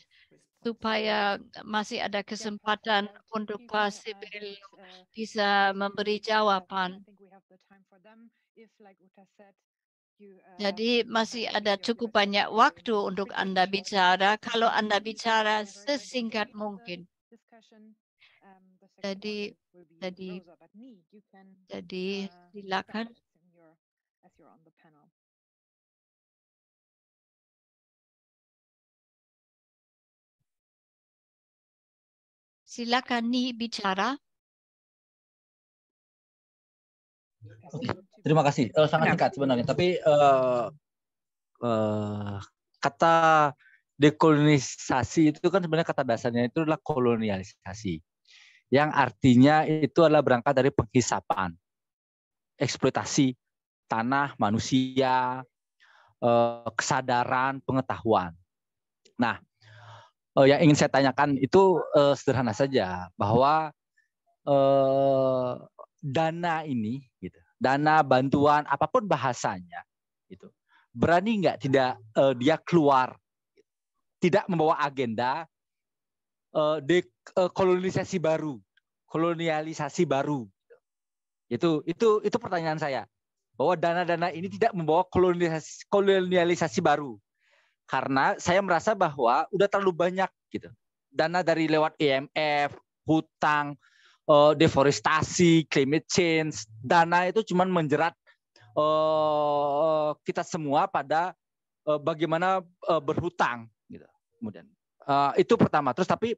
supaya masih ada iya, kesempatan untuk Pak Sibil eh, bisa memberi jawaban. Eh, jadi masih ada cukup banyak waktu untuk Anda bicara kalau Anda bicara sesingkat mungkin. Um, jadi jadi jadi uh, silakan. Silakan nih bicara. Terima kasih. Uh, sangat singkat sebenarnya, tapi uh, uh, kata dekolonisasi itu kan sebenarnya kata dasarnya itu adalah kolonialisasi, yang artinya itu adalah berangkat dari penghisapan, eksploitasi tanah manusia, uh, kesadaran, pengetahuan. Nah, uh, yang ingin saya tanyakan itu uh, sederhana saja bahwa uh, dana ini, gitu, dana bantuan apapun bahasanya, itu berani nggak tidak uh, dia keluar, tidak membawa agenda uh, dekolonisasi uh, baru, kolonialisasi baru. Gitu. Itu itu itu pertanyaan saya bahwa dana-dana ini tidak membawa kolonialisasi, kolonialisasi baru karena saya merasa bahwa udah terlalu banyak gitu dana dari lewat IMF, e hutang, uh, deforestasi, climate change, dana itu cuma menjerat uh, kita semua pada uh, bagaimana uh, berhutang gitu. Kemudian uh, itu pertama. Terus tapi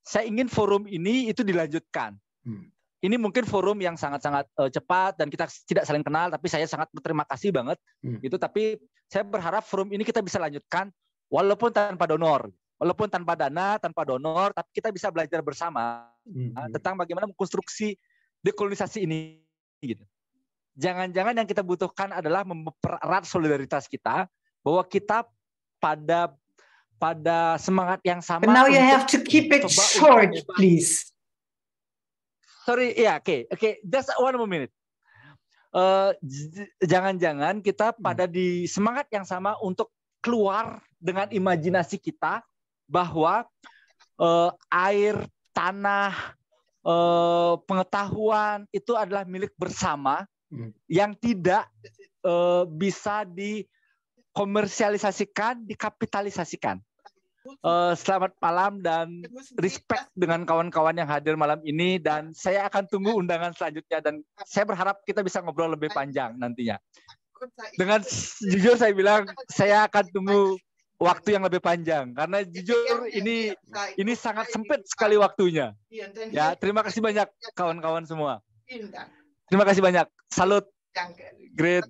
saya ingin forum ini itu dilanjutkan. Hmm ini mungkin forum yang sangat-sangat uh, cepat dan kita tidak saling kenal tapi saya sangat berterima kasih banget hmm. gitu tapi saya berharap forum ini kita bisa lanjutkan walaupun tanpa donor walaupun tanpa dana tanpa donor tapi kita bisa belajar bersama hmm. uh, tentang bagaimana konstruksi dekolonisasi ini gitu jangan-jangan yang kita butuhkan adalah mempererat solidaritas kita bahwa kita pada pada semangat yang sama. But now you have to keep it short, please sorry ya oke oke just one more minute eh, jangan-jangan uh, kita hmm. pada di semangat yang sama untuk keluar dengan imajinasi kita bahwa uh, air, tanah, uh, pengetahuan itu adalah milik bersama hmm. yang tidak uh, bisa dikomersialisasikan, dikapitalisasikan. Uh, selamat malam dan ya, respect dengan kawan-kawan yang hadir malam ini dan saya akan tunggu undangan selanjutnya dan saya berharap kita bisa ngobrol lebih panjang nantinya. Dengan jujur saya bilang saya akan tunggu waktu yang lebih panjang karena jujur iya, iya, ini iya. Nah, ini sangat sempit sekali waktunya. Ya, terima kasih banyak kawan-kawan semua. Terima kasih banyak. Salut. Great.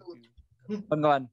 Kawan-kawan.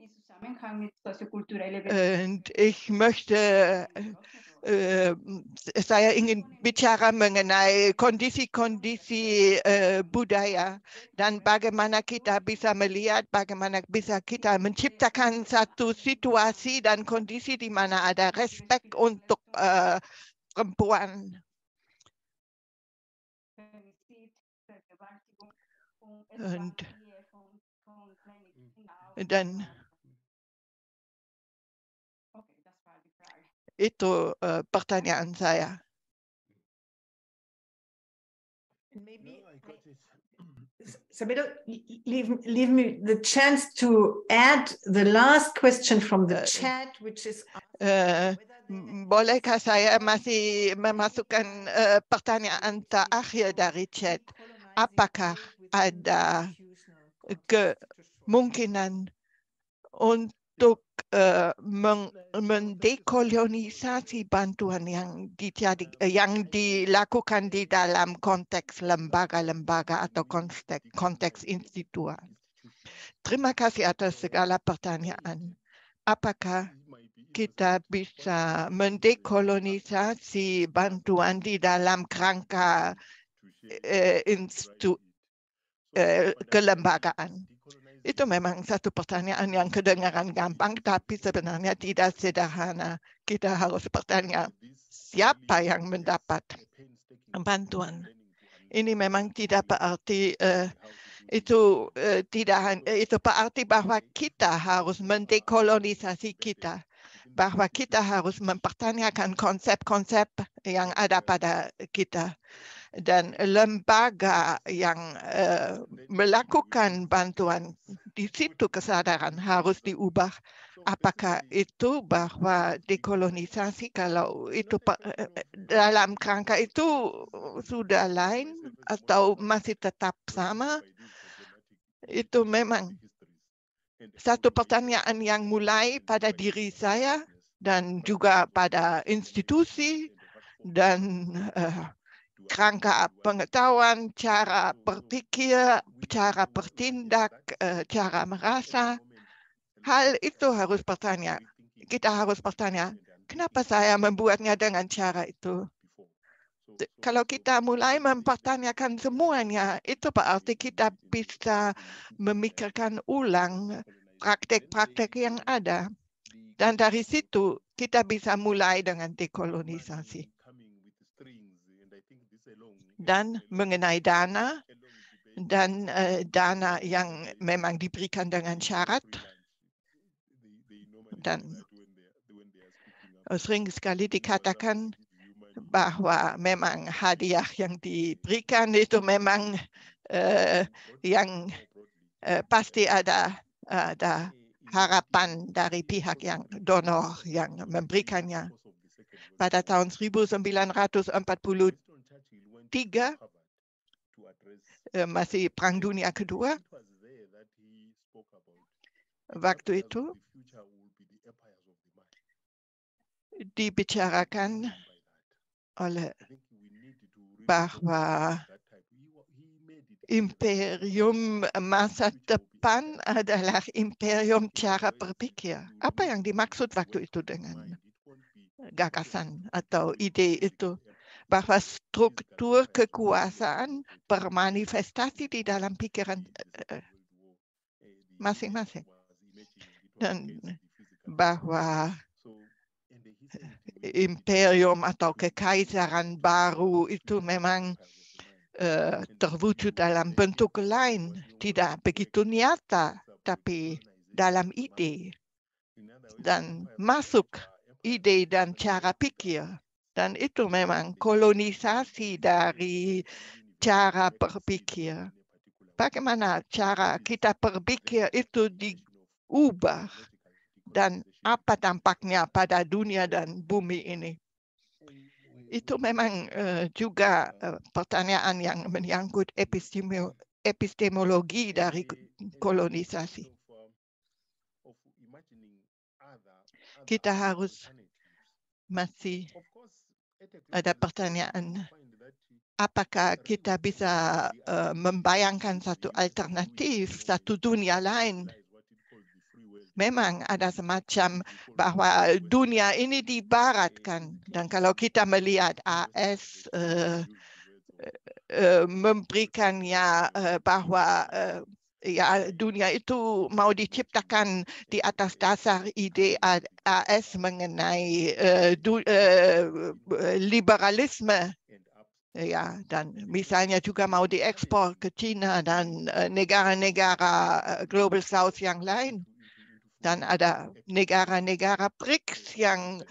in Zusammenhang mit Und ich möchte, es sei in bicara mengenai kondisi-kondisi uh, budaya dan bagaimana kita bisa melihat, bagaimana bisa kita menciptakan satu situasi dan kondisi di mana ada respek untuk uh, perempuan. Und dann itu uh, pertanyaan saya. Maybe Sabedo, leave, leave me the chance to add the last question from the uh, chat, which is... Uh, bolehkah saya masih memasukkan uh, pertanyaan terakhir dari chat? Apakah ada kemungkinan untuk Eh, mendekolonisasi bantuan yang, ditiadi, yang dilakukan di dalam konteks lembaga-lembaga atau iya, iya. konteks, konteks institut. Iya, terima kasih atas segala pertanyaan. Apakah kita bisa mendekolonisasi bantuan di dalam kerangka eh, eh, kelembagaan? Itu memang satu pertanyaan yang kedengaran gampang, tapi sebenarnya tidak sederhana. Kita harus bertanya, siapa yang mendapat bantuan? Ini memang tidak berarti uh, itu uh, tidak eh, itu berarti bahwa kita harus mendekolonisasi kita bahwa kita harus mempertanyakan konsep-konsep yang ada pada kita dan lembaga yang eh, melakukan bantuan di situ kesadaran harus diubah. Apakah itu bahwa dekolonisasi kalau itu eh, dalam kerangka itu sudah lain atau masih tetap sama? Itu memang satu pertanyaan yang mulai pada diri saya dan juga pada institusi dan uh, kerangka pengetahuan, cara berpikir, cara bertindak, eh, cara merasa. Hal itu harus bertanya. Kita harus bertanya, kenapa saya membuatnya dengan cara itu? Kalau kita mulai mempertanyakan semuanya, itu berarti kita bisa memikirkan ulang praktek-praktek yang ada. Dan dari situ kita bisa mulai dengan dekolonisasi dan mengenai dana dan uh, dana yang memang diberikan dengan syarat dan eh, sering sekali dikatakan bahwa memang hadiah yang diberikan itu memang uh, yang uh, pasti ada ada harapan dari pihak yang donor yang memberikannya. Pada tahun 1940 Tiga eh, masih Perang Dunia Kedua, waktu itu dibicarakan oleh bahwa imperium masa depan adalah imperium cara berpikir. Apa yang dimaksud waktu itu dengan gagasan atau ide itu? bahwa struktur kekuasaan bermanifestasi di dalam pikiran eh, eh, masing-masing. Dan bahwa eh, imperium atau kekaisaran baru itu memang terwujud dalam bentuk lain, tidak begitu nyata, tapi dalam ide dan masuk ide dan cara pikir dan itu memang kolonisasi dari cara berpikir. Bagaimana cara kita berpikir itu diubah dan apa dampaknya pada dunia dan bumi ini. Itu memang eh, juga eh, pertanyaan yang menyangkut epistemologi dari kolonisasi. Kita harus masih ada pertanyaan. Apakah kita bisa uh, membayangkan satu alternatif, satu dunia lain? Memang ada semacam bahwa dunia ini dibaratkan. Dan kalau kita melihat AS uh, eh, uh, eh, memberikannya uh, bahwa uh, ya dunia itu mau diciptakan di atas dasar ide AS mengenai uh, du, uh, liberalisme ya dan misalnya juga mau diekspor ke China dan eh, negara-negara Global South yang lain dan ada negara-negara BRICS yang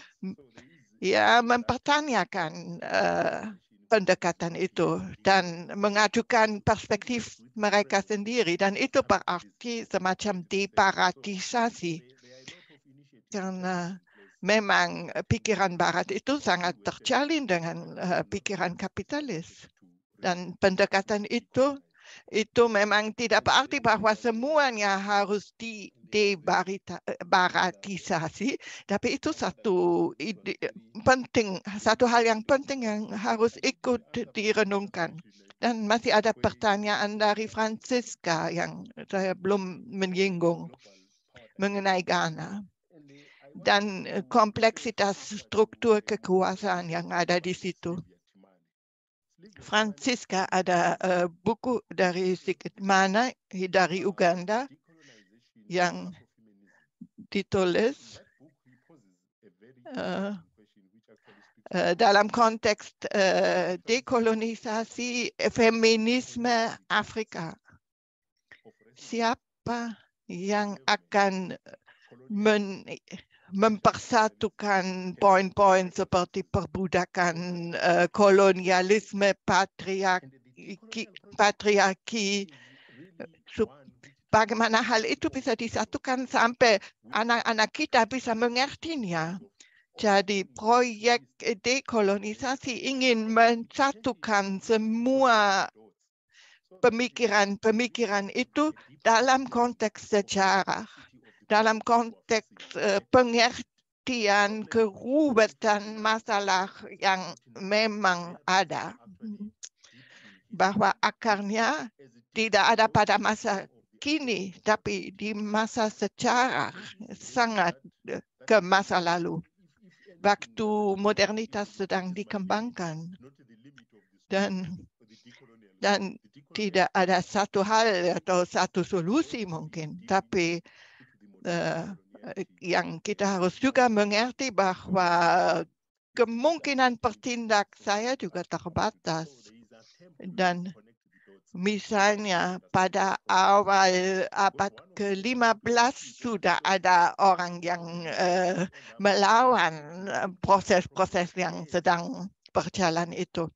ya mempertanyakan uh, pendekatan itu dan mengajukan perspektif mereka sendiri dan itu berarti semacam deparatisasi karena memang pikiran barat itu sangat terjalin dengan eh, pikiran kapitalis dan pendekatan itu itu memang tidak berarti bahwa semuanya harus di debaratisasi, eh, tapi itu satu ide, penting, satu hal yang penting yang harus ikut direnungkan. Dan masih ada pertanyaan dari Francisca yang saya belum menyinggung mengenai Ghana dan eh, kompleksitas struktur kekuasaan yang ada di situ. Francisca ada uh, buku dari Sikit mana dari Uganda yang ditulis uh, uh, dalam konteks uh, dekolonisasi feminisme Afrika. Siapa yang akan men mempersatukan poin-poin seperti perbudakan, uh, kolonialisme, patriarki, patriarki eh, bagaimana hal itu bisa disatukan sampai anak-anak kita bisa mengertinya. Jadi proyek dekolonisasi ingin mensatukan semua pemikiran-pemikiran itu dalam konteks sejarah. dalam konteks uh, pengertian kerubatan masalah yang memang ada, bahwa akarnya tidak ada pada masa kini, tapi di masa secara sangat uh, ke masa lalu. Waktu modernitas sedang dikembangkan dan dan tidak ada satu hal atau satu solusi mungkin, tapi Eh, yang kita harus juga mengerti bahwa kemungkinan bertindak saya juga terbatas. Dan misalnya pada awal abad ke-15 sudah ada orang yang uh, melawan eh, proses-proses yang sedang berjalan itu.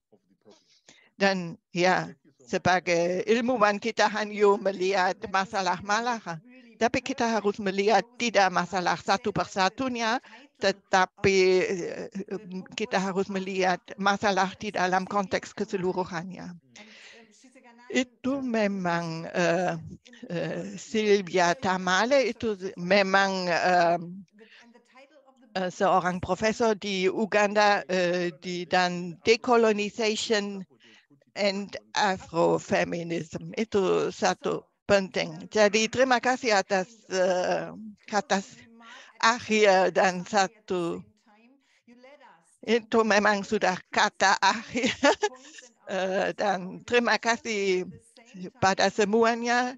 Dan ya, sebagai ilmuwan kita hanya melihat masalah malah Dapikita haruzmelia tida masalah satu persatunya, tetapi eh, kita harus melihat masalah di dalam konteks keseluruhannya. Itu memang uh, eh, uh, eh, Silvia Tamale itu memang uh, uh, seorang profesor di Uganda uh, di dan decolonization and Afrofeminism. Itu satu penting. Jadi terima kasih atas uh, eh, atas akhir dan satu itu memang sudah kata akhir uh, dan terima kasih pada semuanya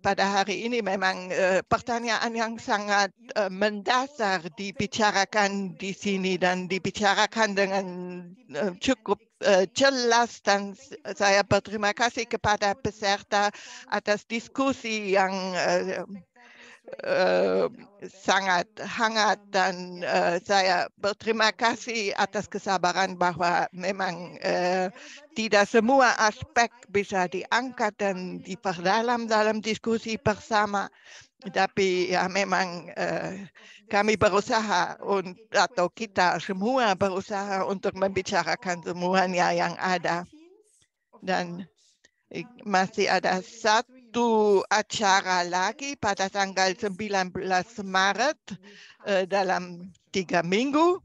pada hari ini memang eh, pertanyaan yang sangat eh, mendasar dibicarakan di sini dan dibicarakan dengan eh, cukup jelas dan saya berterima kasih kepada peserta atas diskusi yang uh, sangat hangat dan uh, saya berterima kasih atas kesabaran bahwa memang uh, tidak semua aspek bisa diangkat dan diperdalam dalam diskusi bersama. Tapi ya memang uh, kami berusaha un, atau kita semua berusaha untuk membicarakan semuanya yang ada. Dan masih ada satu satu acara lagi pada tanggal 19 Maret eh, dalam tiga minggu.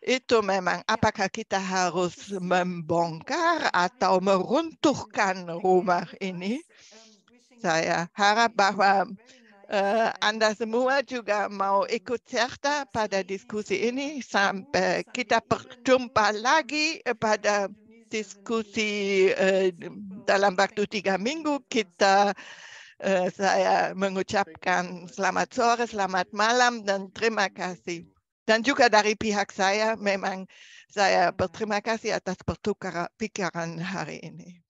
Itu memang apakah kita harus membongkar atau meruntuhkan rumah ini. Saya harap bahwa Uh, anda semua juga mau ikut serta pada diskusi ini sampai kita berjumpa lagi pada diskusi uh, eh, dalam waktu tiga minggu kita uh, saya mengucapkan selamat sore, selamat malam dan terima kasih. Dan juga dari pihak saya memang saya berterima kasih atas pertukaran pikiran hari ini.